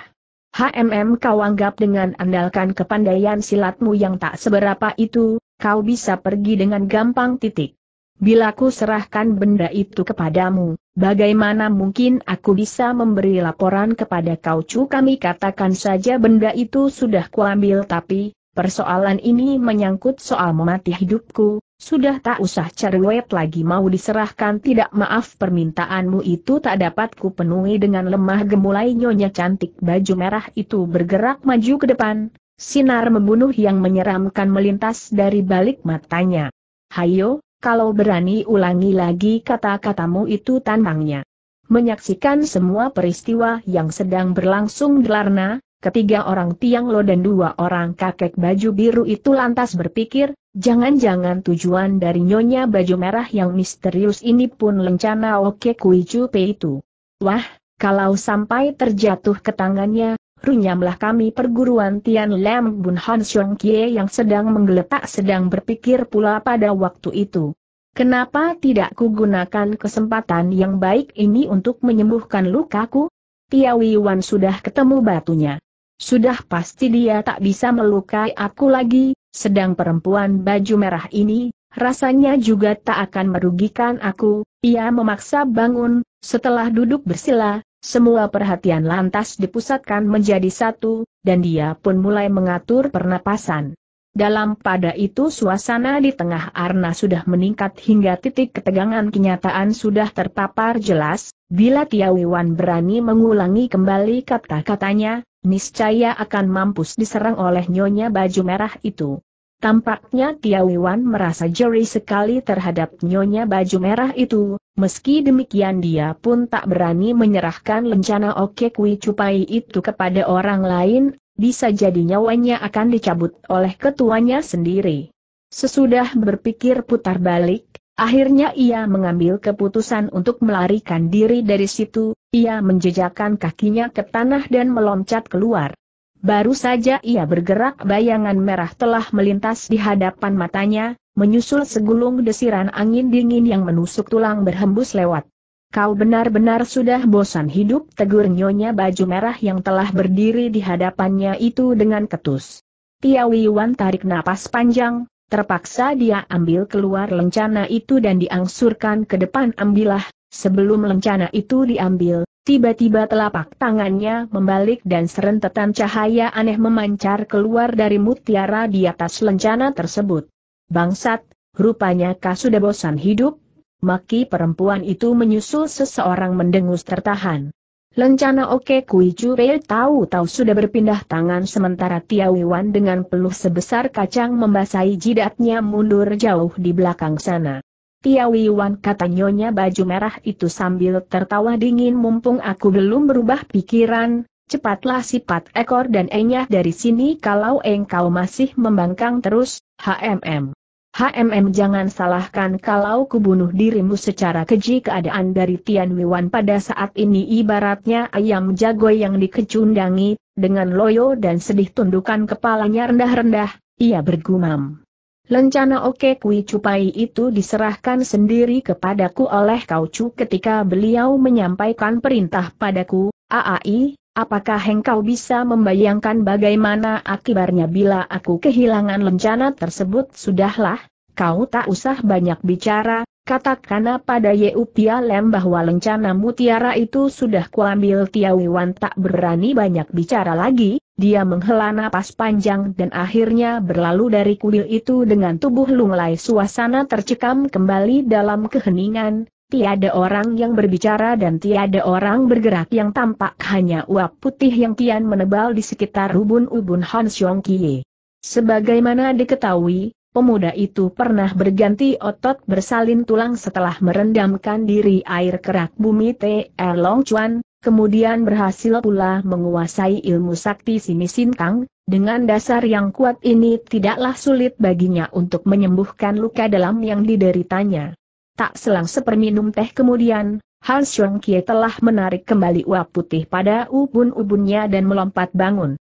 HMM kau anggap dengan andalkan kepandaian silatmu yang tak seberapa itu, kau bisa pergi dengan gampang titik. Bila ku serahkan benda itu kepadamu, bagaimana mungkin aku bisa memberi laporan kepada kau cu kami katakan saja benda itu sudah kuambil tapi, persoalan ini menyangkut soal memati hidupku, sudah tak usah cerewet lagi mau diserahkan tidak maaf permintaanmu itu tak dapat ku penuhi dengan lemah gemulai nyonya cantik baju merah itu bergerak maju ke depan, sinar membunuh yang menyeramkan melintas dari balik matanya. Hayo, kalau berani ulangi lagi kata-katamu itu tantangnya. Menyaksikan semua peristiwa yang sedang berlangsung di Larna, ketiga orang Tiang Lo dan dua orang kakek baju biru itu lantas berpikir, jangan-jangan tujuan dari Nyonya Baju Merah yang misterius ini pun lencana Oke Kui itu. Wah, kalau sampai terjatuh ke tangannya, runyamlah kami perguruan Tian Lam Bun Han Xiong Kie yang sedang menggeletak sedang berpikir pula pada waktu itu. Kenapa tidak kugunakan kesempatan yang baik ini untuk menyembuhkan lukaku? Wei Wan sudah ketemu batunya. Sudah pasti dia tak bisa melukai aku lagi, sedang perempuan baju merah ini, rasanya juga tak akan merugikan aku, ia memaksa bangun, setelah duduk bersila, semua perhatian lantas dipusatkan menjadi satu, dan dia pun mulai mengatur pernapasan. Dalam pada itu suasana di tengah Arna sudah meningkat hingga titik ketegangan kenyataan sudah terpapar jelas, bila Tia Tiawiwan berani mengulangi kembali kata-katanya, niscaya akan mampus diserang oleh nyonya baju merah itu. Tampaknya Wiwan merasa jeri sekali terhadap nyonya baju merah itu, meski demikian dia pun tak berani menyerahkan lencana Oke Kui Cupai itu kepada orang lain, bisa jadi nyawanya akan dicabut oleh ketuanya sendiri. Sesudah berpikir putar balik, Akhirnya ia mengambil keputusan untuk melarikan diri dari situ, ia menjejakkan kakinya ke tanah dan meloncat keluar. Baru saja ia bergerak bayangan merah telah melintas di hadapan matanya, menyusul segulung desiran angin dingin yang menusuk tulang berhembus lewat. Kau benar-benar sudah bosan hidup tegur nyonya baju merah yang telah berdiri di hadapannya itu dengan ketus. Tia Wiwan tarik napas panjang, terpaksa dia ambil keluar lencana itu dan diangsurkan ke depan ambillah, sebelum lencana itu diambil, Tiba-tiba telapak tangannya membalik dan serentetan cahaya aneh memancar keluar dari mutiara di atas lencana tersebut. Bangsat, rupanya kau sudah bosan hidup? Maki perempuan itu menyusul seseorang mendengus tertahan. Lencana Oke Kui Cure tahu-tahu sudah berpindah tangan sementara Tiawiwan dengan peluh sebesar kacang membasahi jidatnya mundur jauh di belakang sana. Wan kata nyonya baju merah itu sambil tertawa dingin mumpung aku belum berubah pikiran, cepatlah sifat ekor dan enyah dari sini kalau engkau masih membangkang terus, HMM. HMM jangan salahkan kalau kubunuh dirimu secara keji keadaan dari Tian Wiwan pada saat ini ibaratnya ayam jago yang dikecundangi, dengan loyo dan sedih tundukan kepalanya rendah-rendah, ia bergumam. Lencana Oke Kui Cupai itu diserahkan sendiri kepadaku oleh Kau Chu ketika beliau menyampaikan perintah padaku, AAI, apakah engkau bisa membayangkan bagaimana akibatnya bila aku kehilangan lencana tersebut sudahlah, kau tak usah banyak bicara, Katakanlah pada Yeu Pia Lem bahwa lencana mutiara itu sudah kuambil Tiawiwan tak berani banyak bicara lagi, dia menghela napas panjang dan akhirnya berlalu dari kuil itu dengan tubuh lunglai suasana tercekam kembali dalam keheningan, tiada orang yang berbicara dan tiada orang bergerak yang tampak hanya uap putih yang kian menebal di sekitar ubun-ubun Han Xiong Kie. Sebagaimana diketahui, pemuda itu pernah berganti otot bersalin tulang setelah merendamkan diri air kerak bumi T.R. Long Chuan, kemudian berhasil pula menguasai ilmu sakti Simi Sintang, dengan dasar yang kuat ini tidaklah sulit baginya untuk menyembuhkan luka dalam yang dideritanya. Tak selang seperminum teh kemudian, Han Xiong Kie telah menarik kembali uap putih pada ubun-ubunnya dan melompat bangun.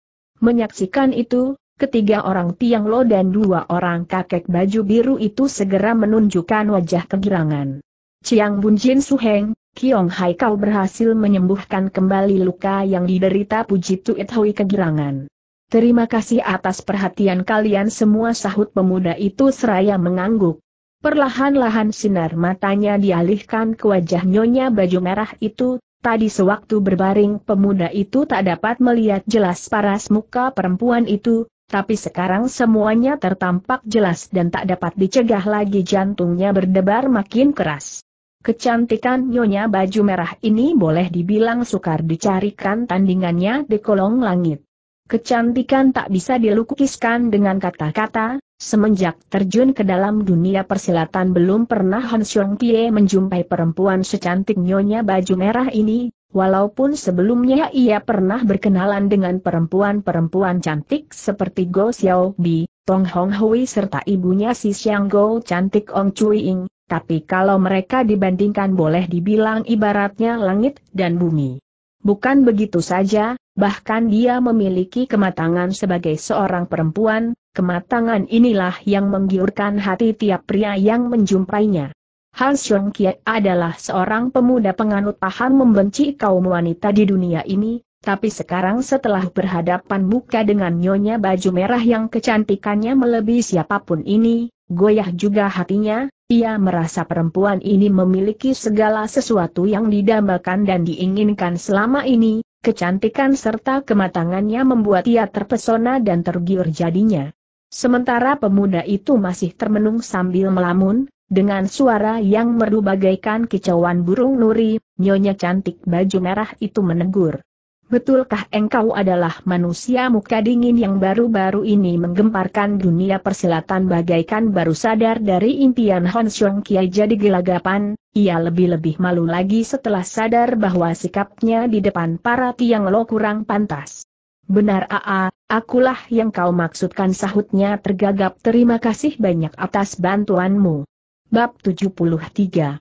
Menyaksikan itu, Ketiga orang Tiang Lo dan dua orang kakek baju biru itu segera menunjukkan wajah kegirangan. Chiang Bun Jin Su Heng, Kiong Hai kau berhasil menyembuhkan kembali luka yang diderita Puji Tuit Hui kegirangan. Terima kasih atas perhatian kalian semua sahut pemuda itu seraya mengangguk. Perlahan-lahan sinar matanya dialihkan ke wajah nyonya baju merah itu, tadi sewaktu berbaring pemuda itu tak dapat melihat jelas paras muka perempuan itu, tapi sekarang semuanya tertampak jelas dan tak dapat dicegah lagi jantungnya berdebar makin keras. Kecantikan nyonya baju merah ini boleh dibilang sukar dicarikan tandingannya di kolong langit. Kecantikan tak bisa dilukiskan dengan kata-kata, semenjak terjun ke dalam dunia persilatan belum pernah Han Xiong Pie menjumpai perempuan secantik nyonya baju merah ini, Walaupun sebelumnya ia pernah berkenalan dengan perempuan-perempuan cantik seperti Go Xiao Bi, Tong Hong Hui serta ibunya si Xiang Go cantik Ong Chui Ing, tapi kalau mereka dibandingkan boleh dibilang ibaratnya langit dan bumi. Bukan begitu saja, bahkan dia memiliki kematangan sebagai seorang perempuan, kematangan inilah yang menggiurkan hati tiap pria yang menjumpainya. Hans Kiat adalah seorang pemuda penganut paham membenci kaum wanita di dunia ini, tapi sekarang setelah berhadapan muka dengan nyonya baju merah yang kecantikannya melebihi siapapun ini, goyah juga hatinya, ia merasa perempuan ini memiliki segala sesuatu yang didambakan dan diinginkan selama ini, kecantikan serta kematangannya membuat ia terpesona dan tergiur jadinya. Sementara pemuda itu masih termenung sambil melamun, dengan suara yang merdu bagaikan kicauan burung nuri, nyonya cantik baju merah itu menegur. Betulkah engkau adalah manusia muka dingin yang baru-baru ini menggemparkan dunia persilatan bagaikan baru sadar dari impian Hon Xiong Kiai jadi gelagapan, ia lebih-lebih malu lagi setelah sadar bahwa sikapnya di depan para tiang lo kurang pantas. Benar AA, akulah yang kau maksudkan sahutnya tergagap terima kasih banyak atas bantuanmu. Bab 73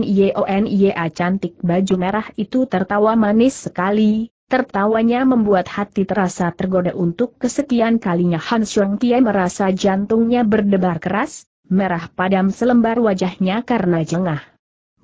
Nia e e cantik baju merah itu tertawa manis sekali, tertawanya membuat hati terasa tergoda untuk kesekian kalinya Han Xiong Tie merasa jantungnya berdebar keras, merah padam selembar wajahnya karena jengah.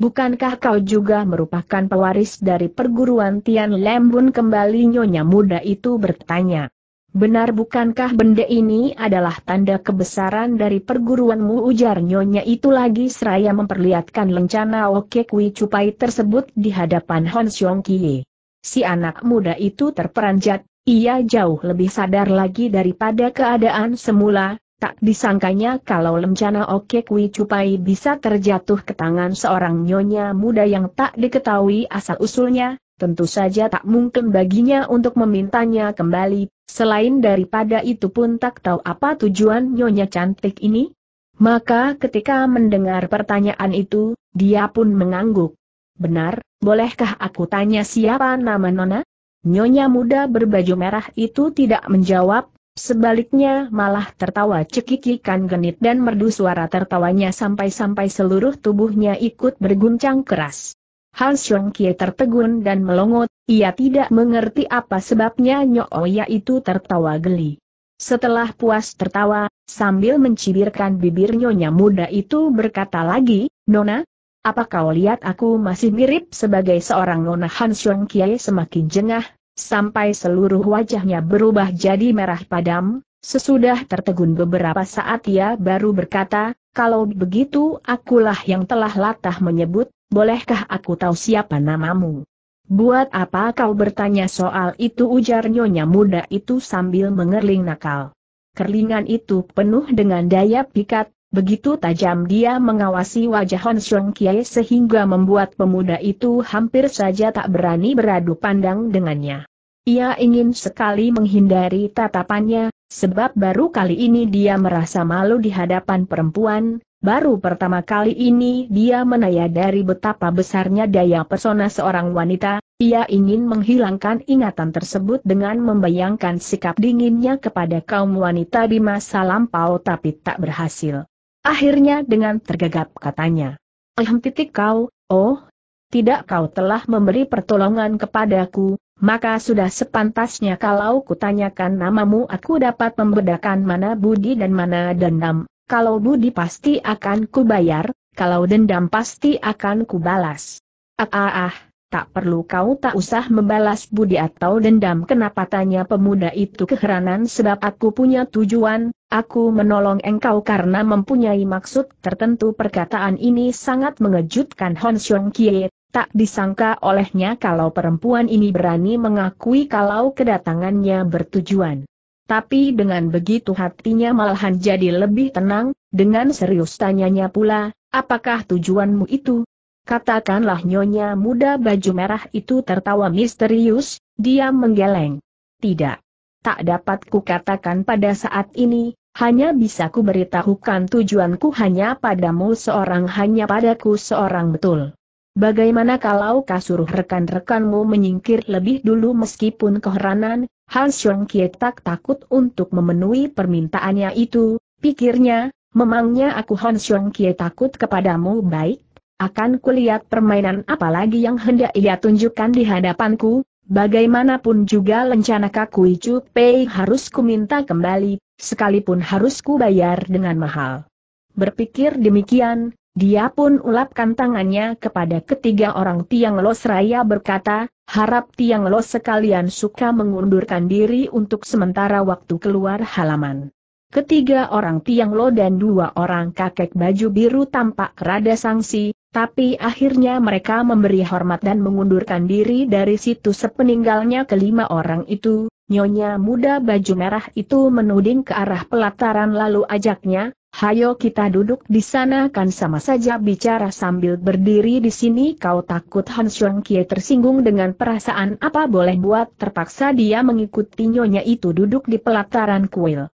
Bukankah kau juga merupakan pewaris dari perguruan Tian Lembun kembali nyonya muda itu bertanya. Benar bukankah benda ini adalah tanda kebesaran dari perguruanmu ujar nyonya itu lagi seraya memperlihatkan lencana Oke Kui Cupai tersebut di hadapan Hon Xiong Kie. Si anak muda itu terperanjat, ia jauh lebih sadar lagi daripada keadaan semula, tak disangkanya kalau lencana Oke Kui Cupai bisa terjatuh ke tangan seorang nyonya muda yang tak diketahui asal-usulnya, tentu saja tak mungkin baginya untuk memintanya kembali, selain daripada itu pun tak tahu apa tujuan nyonya cantik ini. Maka ketika mendengar pertanyaan itu, dia pun mengangguk. Benar, bolehkah aku tanya siapa nama Nona? Nyonya muda berbaju merah itu tidak menjawab, Sebaliknya malah tertawa cekikikan genit dan merdu suara tertawanya sampai-sampai seluruh tubuhnya ikut berguncang keras. Han Sung Kie tertegun dan melongot, ia tidak mengerti apa sebabnya Nyo itu tertawa geli. Setelah puas tertawa, sambil mencibirkan bibir nyonya muda itu berkata lagi, Nona, apa kau lihat aku masih mirip sebagai seorang Nona Han Sung Kie semakin jengah, sampai seluruh wajahnya berubah jadi merah padam? Sesudah tertegun beberapa saat ia baru berkata, kalau begitu akulah yang telah latah menyebut, bolehkah aku tahu siapa namamu? Buat apa kau bertanya soal itu ujar nyonya muda itu sambil mengerling nakal. Kerlingan itu penuh dengan daya pikat, begitu tajam dia mengawasi wajah Hon Sung Kiai sehingga membuat pemuda itu hampir saja tak berani beradu pandang dengannya. Ia ingin sekali menghindari tatapannya, Sebab baru kali ini dia merasa malu di hadapan perempuan, baru pertama kali ini dia menyadari betapa besarnya daya persona seorang wanita, ia ingin menghilangkan ingatan tersebut dengan membayangkan sikap dinginnya kepada kaum wanita di masa lampau tapi tak berhasil. Akhirnya dengan tergagap katanya. Ehm titik kau, oh, tidak kau telah memberi pertolongan kepadaku, maka sudah sepantasnya kalau kutanyakan namamu aku dapat membedakan mana budi dan mana dendam. Kalau budi pasti akan kubayar, kalau dendam pasti akan kubalas. Ah ah ah, tak perlu kau tak usah membalas budi atau dendam kenapa tanya pemuda itu keheranan sebab aku punya tujuan, aku menolong engkau karena mempunyai maksud tertentu perkataan ini sangat mengejutkan Hon Xiong Kie, Tak disangka olehnya kalau perempuan ini berani mengakui kalau kedatangannya bertujuan. Tapi dengan begitu hatinya malahan jadi lebih tenang, dengan serius tanyanya pula, apakah tujuanmu itu? Katakanlah nyonya muda baju merah itu tertawa misterius, dia menggeleng. Tidak. Tak dapat kukatakan pada saat ini, hanya bisa ku beritahukan tujuanku hanya padamu seorang hanya padaku seorang betul. Bagaimana kalau kasuruh rekan-rekanmu menyingkir lebih dulu meskipun keheranan, Han Xiong tak takut untuk memenuhi permintaannya itu, pikirnya, memangnya aku Han Xiong takut kepadamu baik, akan kulihat permainan apalagi yang hendak ia tunjukkan di hadapanku, bagaimanapun juga lencana Kakui Chu Pei harus kuminta kembali, sekalipun harus kubayar dengan mahal. Berpikir demikian, dia pun ulapkan tangannya kepada ketiga orang Tiang Los Raya berkata, harap Tiang Los sekalian suka mengundurkan diri untuk sementara waktu keluar halaman. Ketiga orang Tiang Lo dan dua orang kakek baju biru tampak rada sangsi, tapi akhirnya mereka memberi hormat dan mengundurkan diri dari situ sepeninggalnya kelima orang itu, Nyonya muda baju merah itu menuding ke arah pelataran lalu ajaknya, Hayo kita duduk di sana kan sama saja bicara sambil berdiri di sini kau takut Han Xiong Kie tersinggung dengan perasaan apa boleh buat terpaksa dia mengikuti nyonya itu duduk di pelataran kuil.